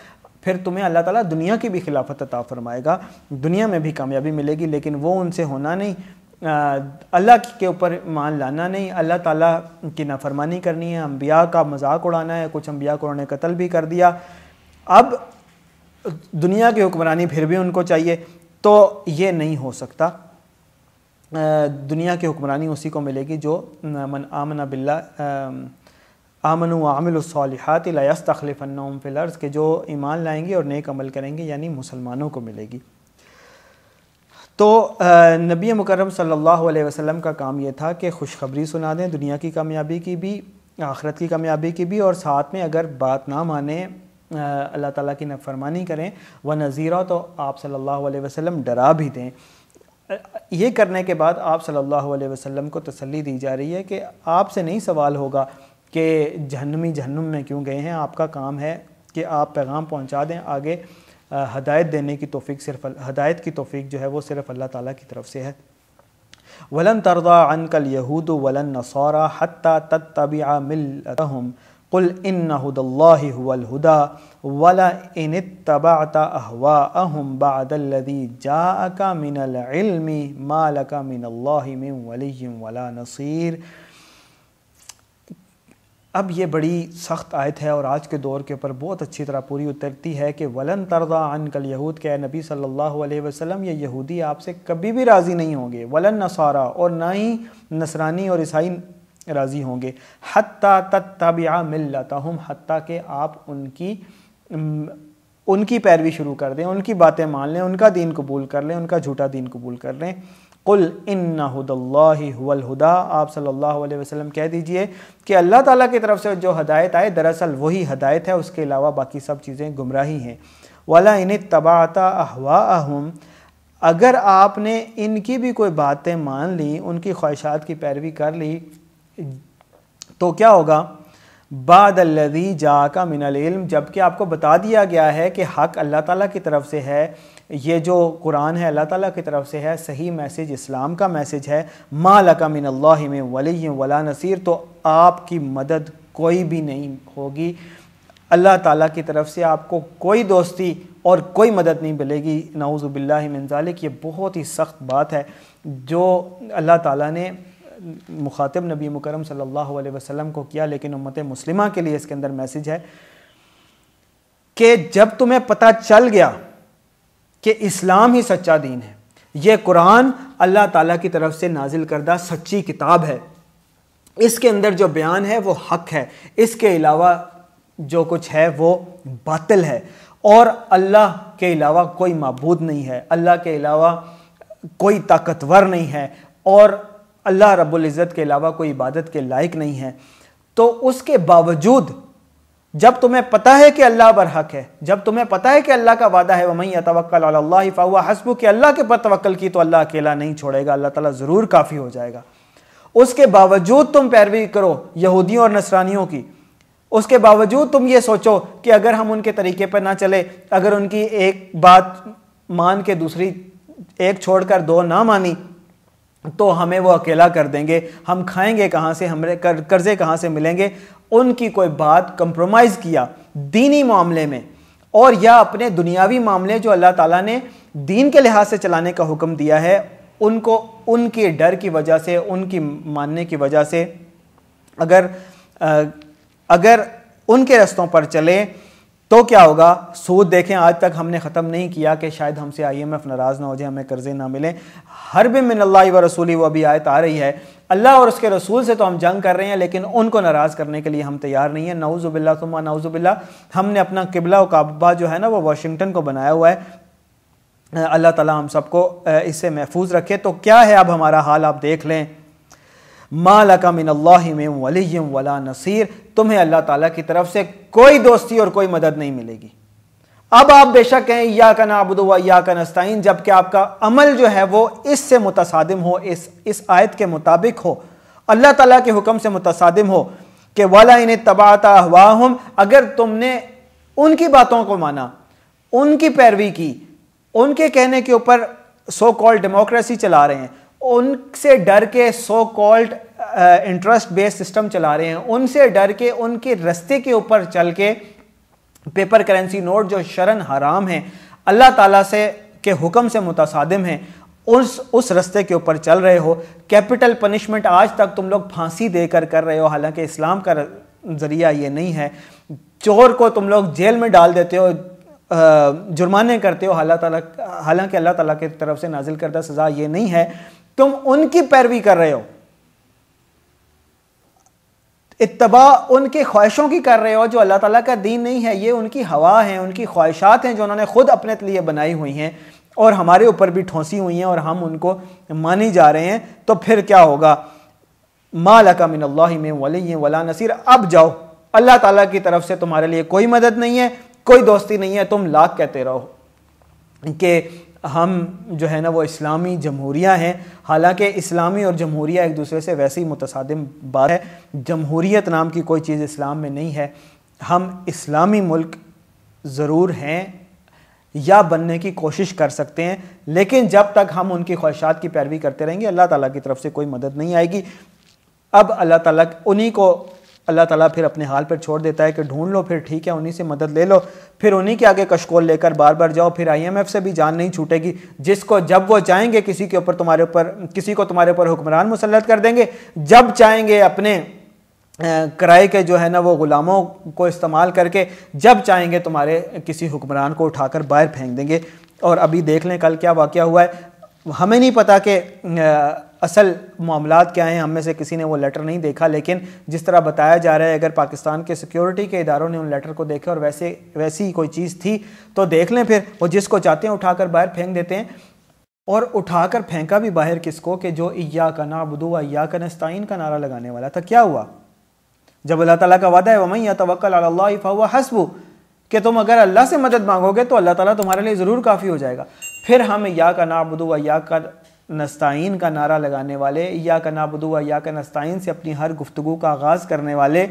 फिर तुम्हें अल्लाह ताला दुनिया की भी खिलाफत अता फरमाएगा दुनिया में भी कामयाबी मिलेगी लेकिन वो उनसे होना नहीं अल्लाह के ऊपर मान लाना नहीं अल्लाह ताला की नाफरमानी करनी है अम्बिया का मजाक उड़ाना है कुछ अम्बिया को उन्होंने कत्ल भी कर दिया अब दुनिया की हुक्मरानी फिर भी उनको चाहिए तो ये नहीं हो सकता दुनिया की हुक्मरानी उसी को मिलेगी जो मन आमना बिल्ला आमन आमिलसालहत लयस फिलर्स के जो ईमान लाएंगे और नेक अमल करेंगे यानी मुसलमानों को मिलेगी तो नबी मुकरम सल्लल्लाहु अलैहि वसल्लम का काम ये था कि खुशखबरी सुना दें दुनिया की कामयाबी की भी आखरत की कामयाबी की भी और साथ में अगर बात ना माने अल्लाह ताला की नफरमानी करें व नज़ीरा तो आप सल्लल्लाहु अलैहि वसल्लम डरा भी दें ये करने के बाद आप सल्लल्लाहु अलैहि वसल्लम को तसल्ली दी जा रही है कि आपसे नहीं सवाल होगा कि जहन्नमी जहन्नुम में क्यों गए हैं आपका काम है कि आप पैगाम पहुँचा दें आगे हदायत देने की तोफ़ी सिर्फ हदायत की तोफ़ी जो है वो सिर्फ अल्लाह ताला की तरफ से है वलन तरदा अनकल यहूद वलन नसौरा हती तब मिलतम कुल इन हुदा वला इन तबाता अहवा अहम बादल्लदी जाका मिनल इल्मी मालका मिनल्लाम वलीम वला नसीर अब ये बड़ी सख्त आयत है और आज के दौर के ऊपर बहुत अच्छी तरह पूरी उतरती है कि वलन तरदा अन कल यहूद के नबी सल्लल्लाहु अलैहि वसल्लम ये यहूदी आपसे कभी भी राज़ी नहीं होंगे वलन नसारा और ना ही नसरानी और ईसाई राज़ी होंगे हती मिल मिलता हम हती के आप उनकी उनकी पैरवी शुरू कर दें उनकी बातें मान लें उनका दीन कबूल कर लें उनका झूठा दीन कबूल कर लें कुल इन हुदा आप सल्लल्लाहु अलैहि वसल्लम कह दीजिए कि अल्लाह ताला की तरफ से जो हदायत आए दरअसल वही हदायत है उसके अलावा बाकी सब चीज़ें गुमराही हैं वाला इन तबाता अहवा अगर आपने इनकी भी कोई बातें मान ली उनकी ख्वाहिशात की पैरवी कर ली तो क्या होगा बादल्लदी जा का मिनल इल्म जबकि आपको बता दिया गया है कि हक अल्लाह ताला की तरफ से है ये जो कुरान है अल्लाह ताला की तरफ से है सही मैसेज इस्लाम का मैसेज है माला का मिन में वली वला नसीर तो आपकी मदद कोई भी नहीं होगी अल्लाह ताला की तरफ से आपको कोई दोस्ती और कोई मदद नहीं मिलेगी नाउज़बिल्ला मिनजालिक ये बहुत ही सख्त बात है जो अल्लाह ताला ने मुखातब नबी मुकरम सल्लल्लाहु अलैहि वसल्लम को किया लेकिन उम्मत मुस्लिमा के लिए इसके अंदर मैसेज है कि जब तुम्हें पता चल गया कि इस्लाम ही सच्चा दीन है यह कुरान अल्लाह ताला की तरफ से नाजिल करदा सच्ची किताब है इसके अंदर जो बयान है वो हक है इसके अलावा जो कुछ है वो बातिल है और अल्लाह के अलावा कोई मबूद नहीं है अल्लाह के अलावा कोई ताकतवर नहीं है और अल्लाह रबुल्ज़त के अलावा कोई इबादत के लायक नहीं है तो उसके बावजूद जब तुम्हें पता है कि अल्लाह बर हक है जब तुम्हें पता है कि अल्लाह का वादा है वमई तवक्ल फ़ावा हसबू कि अल्लाह के पर तवक्ल की तो अल्लाह अकेला नहीं छोड़ेगा अल्लाह ताला ज़रूर काफ़ी हो जाएगा उसके बावजूद तुम पैरवी करो यहूदियों और नसरानियों की उसके बावजूद तुम ये सोचो कि अगर हम उनके तरीके पर ना चले अगर उनकी एक बात मान के दूसरी एक छोड़कर दो ना मानी तो हमें वो अकेला कर देंगे हम खाएंगे कहाँ से हमारे कर, कर्जे कहाँ से मिलेंगे उनकी कोई बात कंप्रोमाइज़ किया दीनी मामले में और या अपने दुनियावी मामले जो अल्लाह ताला ने दीन के लिहाज से चलाने का हुक्म दिया है उनको उनके डर की वजह से उनकी मानने की वजह से अगर अगर उनके रस्तों पर चलें तो क्या होगा सूद देखें आज तक हमने ख़त्म नहीं किया कि शायद हमसे आईएमएफ नाराज़ ना हो जाए हमें कर्ज़े ना मिलें हर बे मिन अल्लाह व रसूली वो अभी आयत आ रही है अल्लाह और उसके रसूल से तो हम जंग कर रहे हैं लेकिन उनको नाराज़ करने के लिए हम तैयार नहीं है नवज़ुबिल्ला तुम नवज़ुबिल्ला हमने अपना किबला व काबा जो है ना वो वाशिंगटन को बनाया हुआ है अल्लाह ताला हम सबको इससे महफूज रखे तो क्या है अब हमारा हाल आप देख लें मालका का मिन अल्लाह वला नसीर तुम्हें अल्लाह ताला की तरफ से कोई दोस्ती और कोई मदद नहीं मिलेगी अब आप बेशक हैं या का नाबुदवा या का नस्ताइन जबकि आपका अमल जो है वो इससे मुतसादम हो इस इस आयत के मुताबिक हो अल्लाह ताला के हुक्म से मुतसादम हो कि वाला इन तबाता हवाहम अगर तुमने उनकी बातों को माना उनकी पैरवी की उनके कहने के ऊपर सो कॉल डेमोक्रेसी चला रहे हैं उनसे डर के so called interest based system चला रहे हैं उनसे डर के उनके रस्ते के ऊपर चल के पेपर करेंसी नोट जो शरण हराम है अल्लाह ताला से के हुक्म से मुतसादम है उस उस रस्ते के ऊपर चल रहे हो कैपिटल पनिशमेंट आज तक तुम लोग फांसी देकर कर रहे हो हालांकि इस्लाम का जरिया ये नहीं है चोर को तुम लोग जेल में डाल देते हो जुर्माने करते हो अल्लाह हालांकि अल्लाह ताला की तरफ से नाजिल करदा सज़ा ये नहीं है तुम उनकी पैरवी कर रहे हो इतबा उनके ख्वाहिशों की कर रहे हो जो अल्लाह ताला का दीन नहीं है ये उनकी हवा है उनकी ख्वाहिशात हैं जो उन्होंने खुद अपने लिए बनाई हुई हैं और हमारे ऊपर भी ठोंसी हुई हैं और हम उनको मानी जा रहे हैं तो फिर क्या होगा मालका मिन में वली वला नसीर अब जाओ अल्लाह ताला की तरफ से तुम्हारे लिए कोई मदद नहीं है कोई दोस्ती नहीं है तुम लाख कहते रहो कि हम जो है ना वो इस्लामी जमहूरिया हैं हालांकि इस्लामी और जमहूरिया एक दूसरे से वैसे ही मुतसादम बात है जमहूरीत नाम की कोई चीज़ इस्लाम में नहीं है हम इस्लामी मुल्क ज़रूर हैं या बनने की कोशिश कर सकते हैं लेकिन जब तक हम उनकी ख्वाहिशात की पैरवी करते रहेंगे अल्लाह ताला की तरफ से कोई मदद नहीं आएगी अब अल्लाह ताला उन्हीं को अल्लाह ताला फिर अपने हाल पर छोड़ देता है कि ढूंढ लो फिर ठीक है उन्हीं से मदद ले लो फिर उन्हीं के आगे कशकोल लेकर बार बार जाओ फिर आईएमएफ से भी जान नहीं छूटेगी जिसको जब वो चाहेंगे किसी के ऊपर तुम्हारे ऊपर किसी को तुम्हारे ऊपर हुक्मरान मुसलत कर देंगे जब चाहेंगे अपने किराए के जो है ना वो ग़ुलामों को इस्तेमाल करके जब चाहेंगे तुम्हारे किसी हुक्मरान को उठाकर बाहर फेंक देंगे और अभी देख लें कल क्या वाक़ हुआ है हमें नहीं पता कि असल मामला क्या हैं हम में से किसी ने वो लेटर नहीं देखा लेकिन जिस तरह बताया जा रहा है अगर पाकिस्तान के सिक्योरिटी के इदारों ने उन लेटर को देखा और वैसे वैसी ही कोई चीज़ थी तो देख लें फिर वो जिसको चाहते हैं उठाकर बाहर फेंक देते हैं और उठाकर फेंका भी बाहर किसको कि जो इया का ना बदुआ या का नस्ताइन का नारा लगाने वाला था क्या हुआ जब अल्लाह ताला का वादा है वमैया या तवक्ल फ़वा हसबू कि तुम अगर अल्लाह से मदद मांगोगे तो अल्लाह ताला तुम्हारे लिए ज़रूर काफ़ी हो जाएगा फिर हम या का ना बदुआ या का नस्ताइन का नारा लगाने वाले या का नाबदू या का नस्ताइन से अपनी हर गुफ्तु का आगाज़ करने वाले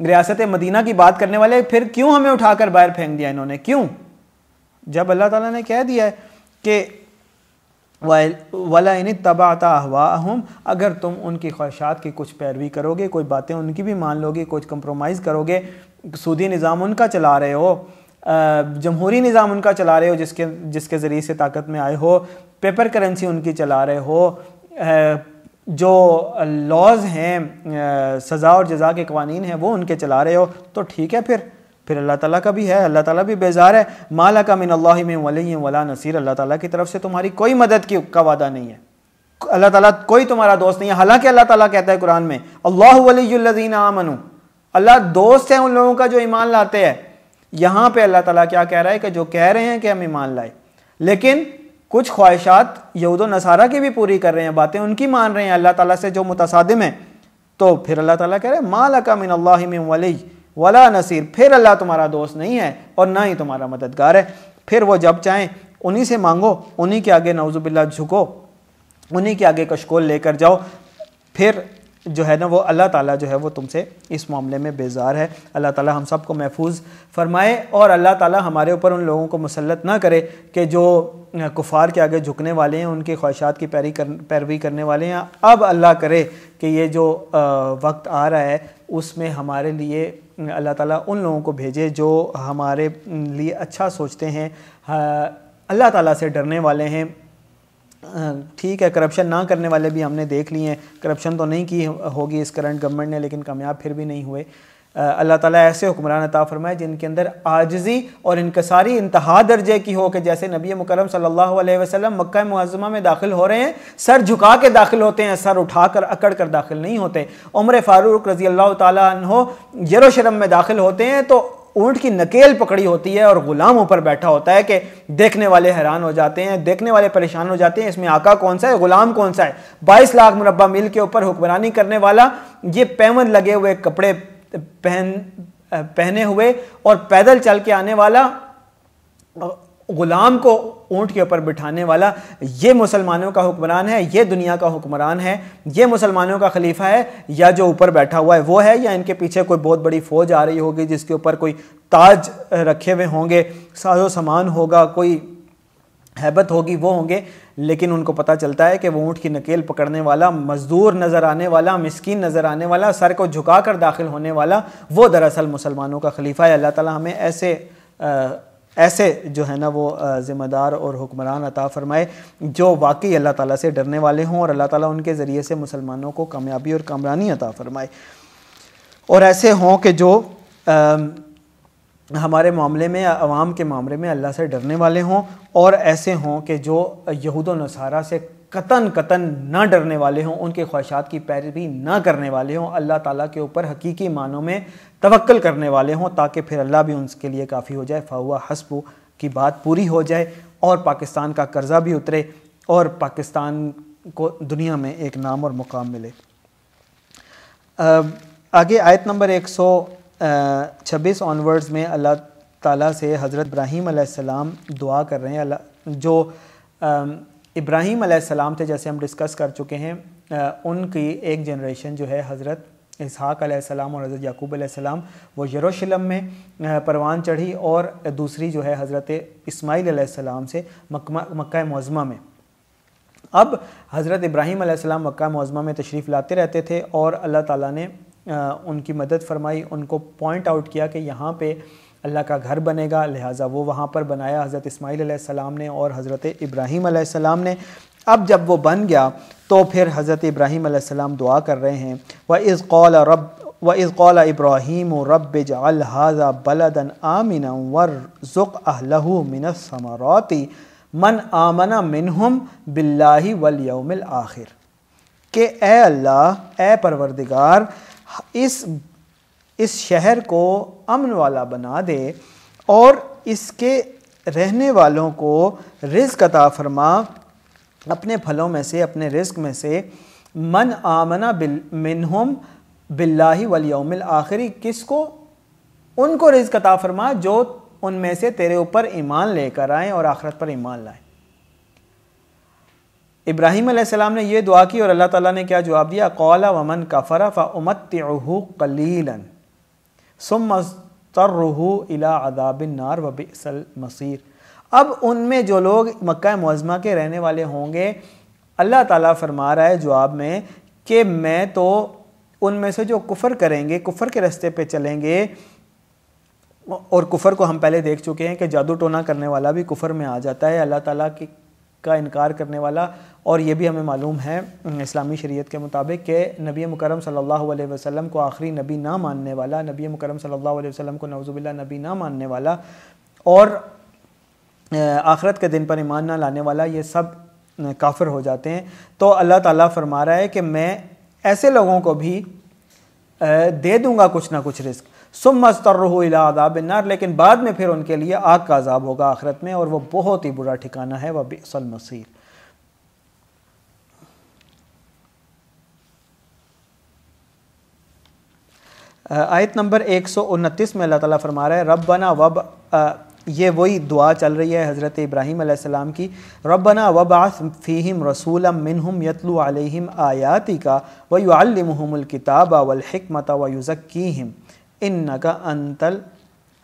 रियासत मदीना की बात करने वाले फिर क्यों हमें उठाकर बाहर फेंक दिया इन्होंने क्यों जब अल्लाह ताला ने कह दिया है कि वाला इन तबाता हवा हम अगर तुम उनकी ख्वाहिशात की कुछ पैरवी करोगे कोई बातें उनकी भी मान लोगे कुछ कंप्रोमाइज़ करोगे सूदी निज़ाम उनका चला रहे हो जमहूरी निज़ाम उनका चला रहे हो जिसके जिसके ज़रिए से ताकत में आए हो पेपर करेंसी उनकी चला रहे हो जो लॉज हैं सज़ा और जजा के कवानीन हैं वो उनके चला रहे हो तो ठीक है फिर फिर अल्लाह ताला का भी है अल्लाह ताला भी बेजार है माला का मिन अल्लाह में वली वला नसीर अल्लाह ताला की तरफ से तुम्हारी कोई मदद की का वादा नहीं है अल्लाह ताला कोई तुम्हारा दोस्त नहीं है हालांकि अल्लाह ताला कहता है कुरान में अल्लाह वलीजीन आमनु अल्लाह दोस्त है उन लोगों का जो ईमान लाते हैं यहाँ पर अल्लाह ताला क्या कह रहा है कि जो कह रहे हैं कि हम ईमान लाए लेकिन कुछ ख्वाहिशात यहूद नसारा की भी पूरी कर रहे हैं बातें उनकी मान रहे हैं अल्लाह ताला से जो मुतसादिम है तो फिर अल्लाह ताला कह रहे हैं मालका मिन अल्लाह वली वला नसीर फिर अल्लाह तुम्हारा दोस्त नहीं है और ना ही तुम्हारा मददगार है फिर वो जब चाहें उन्हीं से मांगो उन्हीं के आगे नवजुबिल्ला झुको उन्हीं के आगे कशकोल लेकर जाओ फिर जो है ना वो अल्लाह ताला जो है वो तुमसे इस मामले में बेजार है अल्लाह ताला हम सबको महफूज फरमाए और अल्लाह ताला हमारे ऊपर उन लोगों को मुसलत ना करे कि जो कुफार के आगे झुकने वाले हैं उनकी ख्वाहिशात की पैरी कर पैरवी करने वाले हैं अब अल्लाह करे कि ये जो वक्त आ रहा है उसमें हमारे लिए अल्लाह ताला उन लोगों को भेजे जो हमारे लिए अच्छा सोचते हैं अल्लाह ताला से डरने वाले हैं ठीक है करप्शन ना करने वाले भी हमने देख लिए हैं करप्शन तो नहीं की होगी इस करंट गवर्नमेंट ने लेकिन कामयाब फिर भी नहीं हुए अल्लाह ताला ऐसे हुक्मरान अता फरमाए जिनके अंदर आजजी और इनकसारी इंतहा दर्जे की हो कि जैसे नबी मुकरम सल्लल्लाहु अलैहि वसल्लम मक्का मुआजमा में दाखिल हो रहे हैं सर झुका के दाखिल होते हैं सर उठा कर अकड़ कर दाखिल नहीं होते उमर फ़ारूक रज़ी अल्लाह तहो यरूशलम में दाखिल होते हैं तो ऊंट की नकेल पकड़ी होती है और ग़ुलाम ऊपर बैठा होता है कि देखने वाले हैरान हो जाते हैं देखने वाले परेशान हो जाते हैं इसमें आका कौन सा है ग़ुलाम कौन सा है बाईस लाख मुरबा मील के ऊपर हुक्मरानी करने वाला ये पैवन लगे हुए कपड़े पहन पहने हुए और पैदल चल के आने वाला ग़ुलाम को ऊँट के ऊपर बिठाने वाला ये मुसलमानों का हुक्मरान है ये दुनिया का हुक्मरान है ये मुसलमानों का खलीफा है या जो ऊपर बैठा हुआ है वो है या इनके पीछे कोई बहुत बड़ी फ़ौज आ रही होगी जिसके ऊपर कोई ताज रखे हुए होंगे साजो सामान होगा कोई हैबत होगी वो होंगे लेकिन उनको पता चलता है कि वो ऊँट की नकेल पकड़ने वाला मज़दूर नज़र आने वाला मिसकीन नज़र आने वाला सर को झुका कर दाखिल होने वाला वो दरअसल मुसलमानों का खलीफा है अल्लाह ताला हमें ऐसे आ, ऐसे जो है ना वो ज़िम्मेदार और हुक्मरान अता फ़रमाए जो वाकई अल्लाह ताला से डरने वाले हों और अल्लाह ताला उनके ज़रिए से मुसलमानों को कामयाबी और कामरानी अता फ़रमाए और ऐसे हों कि जो आ, हमारे मामले में आवाम के मामले में अल्लाह से डरने वाले हों और ऐसे हों कि जो यहूद नसारा से कतन कतन ना डरने वाले हों उनके ख्वाहिशात की पैरवी ना करने वाले हों अल्लाह ताला के ऊपर हकीकी मानों में तवक्ल करने वाले हों ताकि फिर अल्लाह भी उनके लिए काफ़ी हो जाए फाउआ हसबू की बात पूरी हो जाए और पाकिस्तान का कर्ज़ा भी उतरे और पाकिस्तान को दुनिया में एक नाम और मुकाम मिले आगे आयत नंबर एक सौ छब्बीस ऑनवर्ड्स में अल्लाह ताला से हज़रत इब्राहीम दुआ कर रहे हैं जो इब्राहीम आसमाम थे जैसे हम डिस्कस कर चुके हैं उनकी एक जनरेशन जो है हज़रत इसहाक आसमाम और हज़रत याकूब आसमाम वो यरूशलेम में परवान चढ़ी और दूसरी जो है हज़रत इस्माइल आसमाम से मक्का मौज़मा में अब हज़रत इब्राहीम आसमाम मक्का मौजमा में तशरीफ़ लाते रहते थे और अल्लाह ताला ने उनकी मदद फरमाई उनको पॉइंट आउट किया कि यहाँ पर अल्लाह का घर बनेगा लिहाजा वो वहाँ पर बनाया हज़रत इस्माईल सलाम ने और हज़रत इब्राहीम ने अब जब वो बन गया तो फिर हज़रत इब्राहीम दुआ कर रहे हैं व इज़ कौल रब व इज़ कौल इब्राहीम रब जहाज़ा बलदन आमिन वर्ज़ुक़ अहलहू मिनसमराती मन आमना मिनहम बिल्ला वलयमिल आखिर के ए अल्लाह ए परवरदिगार इस इस शहर को अमन वाला बना दे और इसके रहने वालों को रिज्क अता फरमा अपने फलों में से अपने रिस्क में से मन आमना बिल मिनहम बिल्लाही वलयमिल आखिरी किसको उनको रिज्क अता फरमा जो उनमें से तेरे ऊपर ईमान लेकर आए और आखरत पर ईमान लाए इब्राहिम सलाम ने यह दुआ की और अल्लाह ताला ने क्या जवाब दिया कौला वमन फरा फ़ा उमत कलीलन सुम इला अदाबिन नार वबिसल मसीर अब उनमें जो लोग मक्का मुआजमा के रहने वाले होंगे अल्लाह ताला फरमा रहा है जवाब में कि मैं तो उनमें से जो कुफर करेंगे कुफर के रास्ते पे चलेंगे और कुफर को हम पहले देख चुके हैं कि जादू टोना करने वाला भी कुफर में आ जाता है अल्लाह ताला की का इनकार करने वाला और ये भी हमें मालूम है इस्लामी शरीयत के मुताबिक कि नबी मुकरम सल्लल्लाहु अलैहि वसल्लम को आखिरी नबी ना मानने वाला नबी मुकरम सल्लल्लाहु अलैहि वसल्लम को नवजुबिल्ला नबी ना मानने वाला और आखरत के दिन पर ईमान ना लाने वाला ये सब काफिर हो जाते हैं तो अल्लाह ताला फरमा रहा है कि मैं ऐसे लोगों को भी दे दूँगा कुछ ना कुछ रिस्क सुमस्तरदाब नार लेकिन बाद में फिर उनके लिए आग का अजाब होगा आखिरत में और वह बहुत ही बुरा ठिकाना है वह बेसल मसीर आयत नंबर एक सौ उनतीस में अल्लाह ताला फरमा रहा है रबना वब ये वही दुआ चल रही है हज़रत इब्राहीम की रबना वबास फ़ीम रसूलम मिनहम यतलु आलिम आयाति का वयुमल किताब वलहमत वयुज़क्कीम इन नका अंतल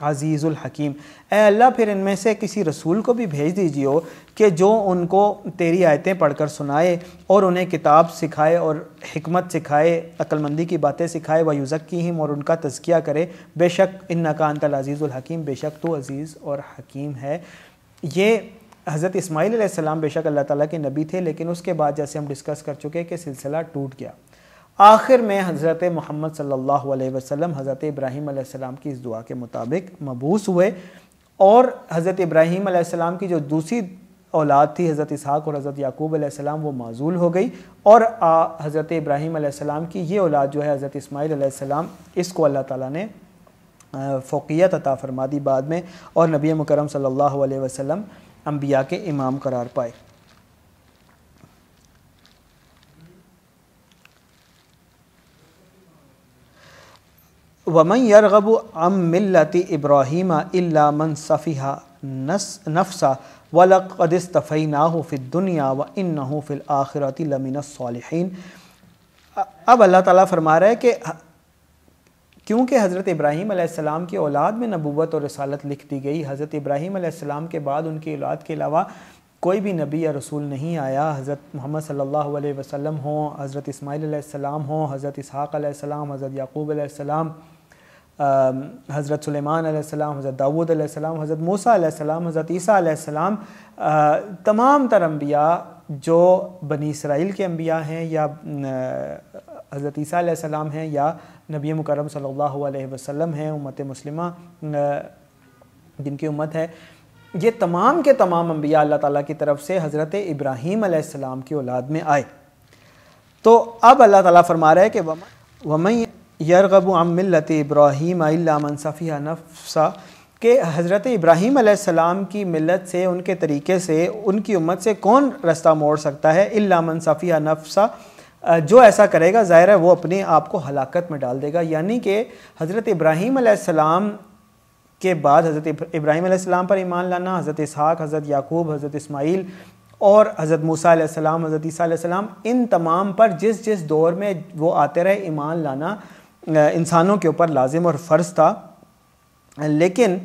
अज़ीज़ुल हकीम अल्लाह फिर इनमें से किसी रसूल को भी भेज दीजिए हो कि जो उनको तेरी आयतें पढ़कर सुनाए और उन्हें किताब सिखाए और हमत सिखाए अक्लमंदी की बातें सिखाए व युज़क़ीम और उनका तजकिया करे बेशक इन नकानतल अज़ीज़ुल हकीम बेशक तो अज़ीज़ और हकीम है ये हज़रत इसमाईल बेशक अल्लाह ताली के नबी थे लेकिन उसके बाद जैसे हम डिस्कस कर चुके कि सिलसिला टूट गया आखिर में हज़रत महमद सल्ला अलैहि हज़रत इब्राहीम की इस दुआ के मुताबिक मबूस हुए और हज़रत इब्राहीम की जो दूसरी औलाद थी हज़रत इसहाक और हज़रत याकूब आसमाम वो माजूल हो गई और हज़रत इब्राहीम की ये औलाद जो है हज़रत इस्माईल आसमाम इसको अल्लाह ताली ने फ़ोकियत अता फरमा दी बाद में और नबी मुकरम सल्ला अलैहि अम्बिया के इमाम करार पाए वमन यरगब अम मिलत इब्राहीम मन सफ़िहा नस नफसा वलकदस्तफ़ी ना हो फिर दुनिया व इन ना हो फिल आखिरती लमिन अब अल्लाह ताला फरमा रहा है कि क्योंकि हज़रत इब्राहीम आसमाम की औलाद में नबूत और रसालत लिख दी गई हज़रत इब्राहीम आसमाम के बाद उनकी औलाद के अलावा कोई भी नबी या रसूल नहीं आया हज़रत मोहम्मद सल्लल्लाहु अलैहि वसल्लम हों हज़रत इस्माईल अलैहिस्सलाम हों हज़रत इसहाक़ अलैहिस्सलाम हज़रत याकूब अलैहिस्सलाम हज़रत सलेमान हज़रत दाऊद हज़रत मूसा सलाम हज़रत ईसा तमाम तर अम्बिया जो बनी इसराइल के अम्बिया हैं या हज़रत ईसा हैं या नबी मुकरम सल्लल्लाहु अलैहि वसल्लम हैं उम्मत मुस्लिमा जिनकी उम्मत है ये तमाम के तमाम अम्बिया अल्लाह ताला की तरफ से हज़रत इब्राहीम की औलाद में आए तो अब अल्लाह ताला फरमा रहा है कि वमई यरगबू अमिलत इब्राहिम मनसफ़िया नफसा के हज़रत इब्राहीम आसमाम की मिलत से उनके तरीके से उनकी उम्मत से कौन रास्ता मोड़ सकता है इल्ला नफसा जो ऐसा करेगा ज़ाहिर है वो अपने आप को हलाकत में डाल देगा यानी कि हज़रत इब्राहीम आसमाम के बाद हज़रत इब्राहीम पर ईमान लाना हज़रत इसहाक़ हज़रत याकूब हज़रत इसमाइल और हज़रत मूसा सलाम हज़रत ईसा सलाम इन तमाम पर जिस जिस दौर में वो आते रहे ईमान लाना इंसानों के ऊपर लाजिम और फ़र्ज़ था लेकिन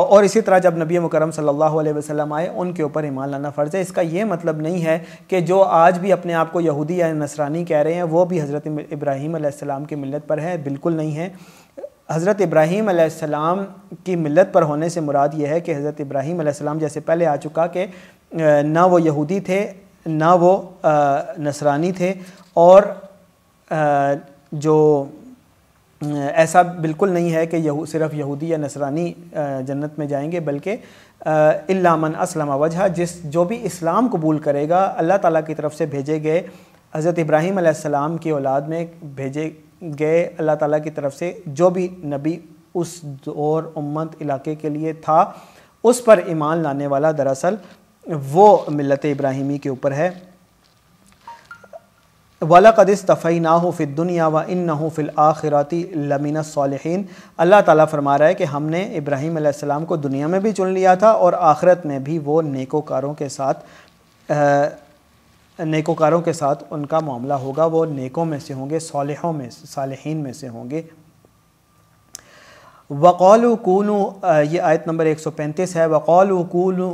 और इसी तरह जब नबी मुकरम सल्लल्लाहु अलैहि वसल्लम आए उनके ऊपर ईमान लाना फ़र्ज़ है इसका ये मतलब नहीं है कि जो आज भी अपने आप को यहूदी या नसरानी कह रहे हैं वो भी हज़रत इब्राहीम अलैहिस्सलाम की मिलत पर है बिल्कुल नहीं है हज़रत इब्राहीम अलैहिस्सलाम की मिलत पर होने से मुराद ये है कि हज़रत इब्राहीम अलैहिस्सलाम जैसे पहले आ चुका कि ना वो यहूदी थे ना वो नसरानी थे और जो ऐसा बिल्कुल नहीं है कि यहू सिर्फ यहूदी या नसरानी जन्नत में जाएंगे बल्कि इलामन असलम वजह जिस जो भी इस्लाम कबूल करेगा अल्लाह ताला की तरफ से भेजे गए हज़रत इब्राहीम आसमाम की औलाद में भेजे गए अल्लाह ताला की तरफ से जो भी नबी उस दौर उम्मत इलाके के लिए था उस पर ईमान लाने वाला दरअसल वो मिलत इब्राहिमी के ऊपर है कदस तफ़ी ना हो फिर दुनिया व इन ना हो फिल आखिरती लमिन सालहन अल्लाह ताला फरमा रहा है कि हमने इब्राहिम आसमाम को दुनिया में भी चुन लिया था और आखिरत में भी वो नेकोकारों के साथ आ, नेकोकारों के साथ उनका मामला होगा वो नेकों में से होंगे सालहों में सालहीन में से होंगे वक़ौल ये आयत नंबर 135 है वक़ौल कूनू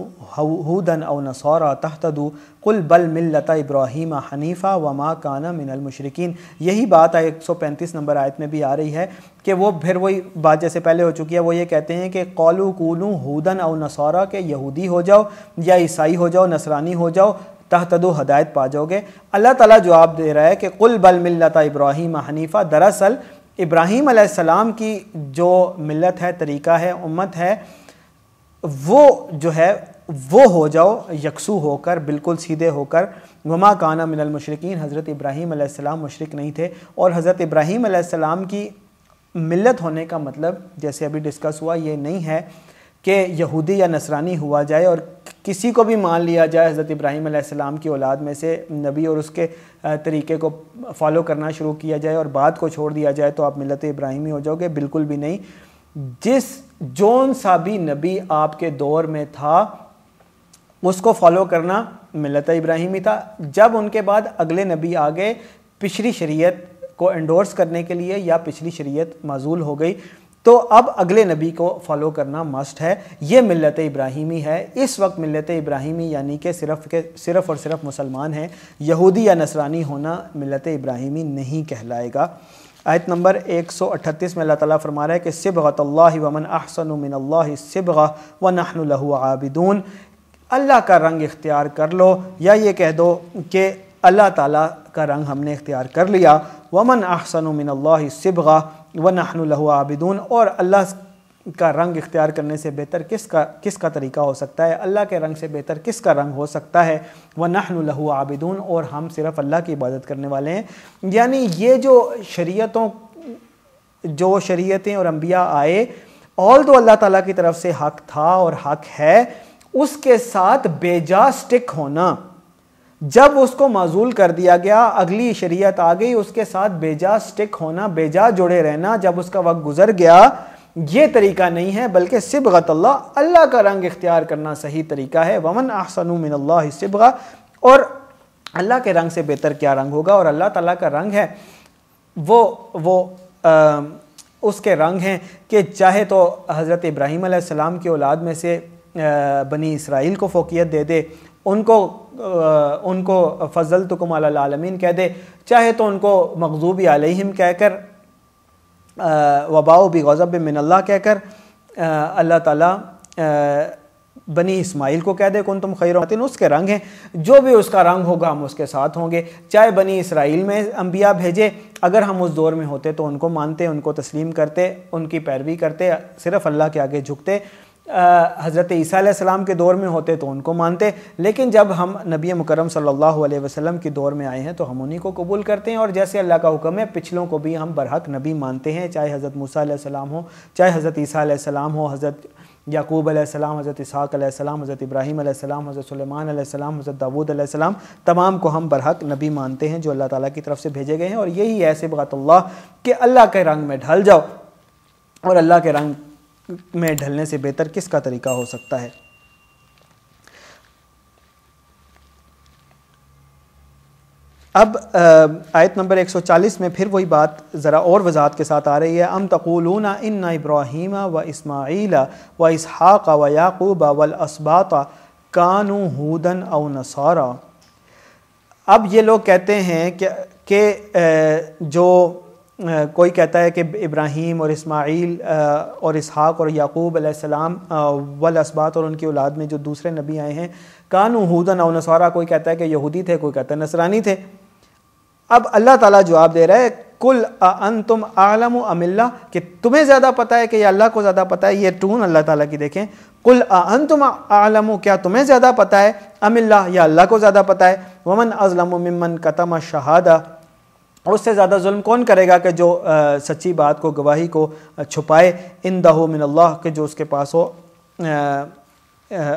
हूदन अव नसौरा तहतदू कुल बल मिल्लत इब्राहिम हनीफ़ा व माँ काना मिनल मुशरकिन यही बात एक सौ पैंतीस नंबर आयत में भी आ रही है कि वो फिर वही बात जैसे पहले हो चुकी है वो ये कहते हैं कि कौलू कूलू हूदन अव नसौरा के यहूदी हो जाओ या ईसाई हो जाओ नसरानी हो जाओ तहतदो हदायत पा जाओगे अल्लाह ताला जवाब दे रहा है कि कुल बल मिल्लत इब्राहिम हनीफ़ा दरअसल इब्राहीम आसमाम की जो मिलत है तरीका है उम्मत है वो जो है वो हो जाओ यकसू होकर बिल्कुल सीधे होकर वमा काना मिनल मशरकिन हज़रत इब्राहीम आसमाम मशरक नहीं थे और हज़रत इब्राहीम आसमाम की मिलत होने का मतलब जैसे अभी डिस्कस हुआ ये नहीं है कि यहूदी या नसरानी हुआ जाए और किसी को भी मान लिया जाए हज़रत इब्राहिम आसमाम की औलाद में से नबी और उसके तरीके को फॉलो करना शुरू किया जाए और बात को छोड़ दिया जाए तो आप मिलत इब्राहिमी हो जाओगे बिल्कुल भी नहीं जिस जोन सा भी नबी आपके दौर में था उसको फॉलो करना मिलत इब्राहिमी था जब उनके बाद अगले नबी आ गए पिछली शरीयत को एंडोर्स करने के लिए या पिछली शरीयत मज़ूल हो गई तो अब अगले नबी को फॉलो करना मस्ट है ये मिलत इब्राहिमी है इस वक्त मिलत इब्राहिमी यानी कि सिर्फ के सिर्फ और सिर्फ मुसलमान हैं यहूदी या नसरानी होना मिलत इब्राहिमी नहीं कहलाएगा आयत नंबर 138 में अल्लाह ताला फरमा रहा है कि सिबगतल्ला वमन अहसन मिन सिबगा व नहनु आबिदून अल्लाह का रंग इख्तियार कर लो या ये कह दो कि अल्लाह ताला का रंग हमने इख्तियार कर लिया वमन अहसन मिन सिबगा व नहनु आबिदून और अल्लाह का रंग इख्तियार करने से बेहतर किसका किसका तरीका हो सकता है अल्लाह के रंग से बेहतर किसका रंग हो सकता है व नहनु लहू आबिदून और हम सिर्फ़ अल्लाह की इबादत करने वाले हैं यानी ये जो शरीयतों जो शरीयतें और अम्बिया आए ऑल तो अल्लाह ताला की तरफ से हक था और हक है उसके साथ बेजा स्टिक होना जब उसको माजूल कर दिया गया अगली शरीयत आ गई उसके साथ बेजा स्टिक होना बेजा जुड़े रहना जब उसका वक्त गुजर गया ये तरीका नहीं है बल्कि सिबगत अल्लाह अल्लाह का रंग इख्तियार करना सही तरीका है वमन आसनुमिनल्ला सिबगा और अल्लाह के रंग से बेहतर क्या रंग होगा और अल्लाह ताला का रंग है वो वो आ, उसके रंग हैं कि चाहे तो हज़रत इब्राहीम की औलाद में से बनी इसराइल को फोकियत दे दे उनको उनको फजल तुकम आलमीन कह दे चाहे तो उनको मकजूब आलिम कहकर वबाओ भी गज़ब मिनल्ला कहकर अल्लाह ताला बनी इस्माइल को कह दे कौन तुम खैर खातिन उसके रंग हैं जो भी उसका रंग होगा हम उसके साथ होंगे चाहे बनी इसराइल में अम्बिया भेजे अगर हम उस दौर में होते तो उनको मानते उनको तस्लीम करते उनकी पैरवी करते सिर्फ़ अल्लाह के आगे झुकते हज़रत ईसीम के दौर में होते तो उनको मानते लेकिन जब हम नबी मुकरम सल्लल्लाहु अलैहि वसल्लम के दौर में आए हैं तो हम उन्हीं को कबूल करते हैं और जैसे अल्लाह का हुक्म है पिछलों को भी हम बरहक नबी मानते हैं चाहे हज़रत मूसम हो चाहे हज़रत ईसीम हो हज़रत याकूब अलैहिस्सलाम हज़रत इसहाक अलैहिस्सलाम हज़रत इब्राहीम अलैहिस्सलाम हज़रत सुलेमान अलैहिस्सलाम हज़रत दाऊद अलैहिस्सलाम तमाम को हम बरहक नबी मानते हैं जो अल्लाह ताला की तरफ से भेजे गए हैं और यही ऐसे बगात कि अल्लाह के रंग में ढल जाओ और अल्लाह के रंग में ढलने से बेहतर किसका तरीका हो सकता है अब आयत नंबर 140 में फिर वही बात ज़रा और वजाहत के साथ आ रही है अम तकूलूना इन्ना इब्राहिम व इसमाइला व इसहाक़ व याकूब वलअसबाता कानू हूदन अव नसारा अब ये लोग कहते हैं कि, कि जो कोई कहता है कि इब्राहिम और इस्माइल और इसहाक़ और याकूब अलैहिस्सलाम वल असबात और उनकी औलाद में जो दूसरे नबी आए हैं कानू हूदन और नसारा कोई कहता है कि यहूदी थे कोई कहता है नसरानी थे अब अल्लाह ताला जवाब दे रहा है कुल अन तुम आलम अमिल्ला कि तुम्हें ज़्यादा पता है कि या अल्लाह को ज़्यादा पता है ये टून अल्लाह ताला की देखें कुल अन तुम आलम क्या तुम्हें ज़्यादा पता है अमिल्ला या अल्लाह को ज़्यादा पता है वमन अज़लम ममन कतम शहादा और उससे ज़्यादा जुल्म कौन करेगा कि जो आ, सच्ची बात को गवाही को छुपाए इन दहो मिनल्ला के जो उसके पास हो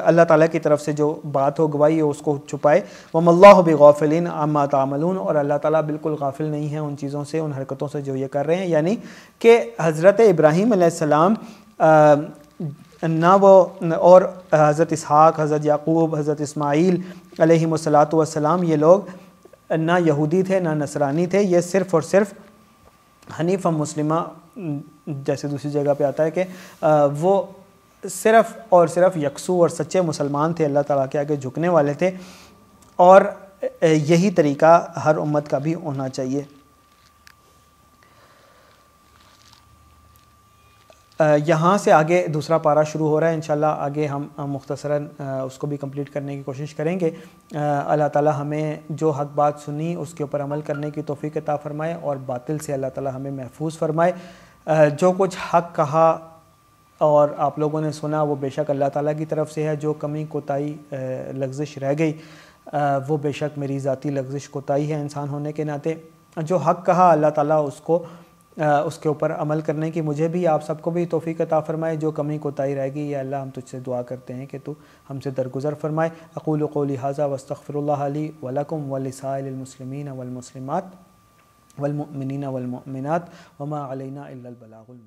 अल्लाह ताला की तरफ से जो बात हो गवाही हो उसको छुपाए वमल्ला गौफिलन आमा तामलून और अल्लाह ताला बिल्कुल गाफिल नहीं है उन चीज़ों से उन हरकतों से जो ये कर रहे हैं यानी कि हज़रत इब्राहीम आसमाम ना वो और हज़रत इसहाक़ हज़रत याकूब हज़रत इसमाईल अलैहि वसलात ये लोग ना यहूदी थे ना नसरानी थे ये सिर्फ़ और सिर्फ़ हनीफ और मुस्लिमा जैसे दूसरी जगह पे आता है कि वो सिर्फ़ और सिर्फ यकसू और सच्चे मुसलमान थे अल्लाह ताला के आगे झुकने वाले थे और यही तरीका हर उम्मत का भी होना चाहिए यहाँ से आगे दूसरा पारा शुरू हो रहा है इन आगे हम मुख्तसरा उसको भी कम्प्लीट करने की कोशिश करेंगे अल्लाह ताली हमें जो हक बात सुनी उसके ऊपर अमल करने की तोफ़ी अता फ़रमाए और बातिल से अल्लाह ताली हमें महफूज फरमाए जो कुछ हक कहा और आप लोगों ने सुना वो बेशक अल्लाह ताला की तरफ से है जो कमी कोताही लग्जिश रह गई वो बेशक मेरी ज़ाती लग्जिश कोताही है इंसान होने के नाते जो हक कहा अल्लाह ताली उसको उसके ऊपर अमल करने की मुझे भी आप सबको भी तोफ़ी कता फ़रमाए जो कमी कोताही रहेगी या अल्लाह हम तुझसे दुआ करते हैं कि तू हमसे दरगुजर फरमाए अकूल कोली हाजा वस्तफ़रली वलकम वलसालमसलमिन वलमसलिमत वलमिन वलमिनत वमा अलना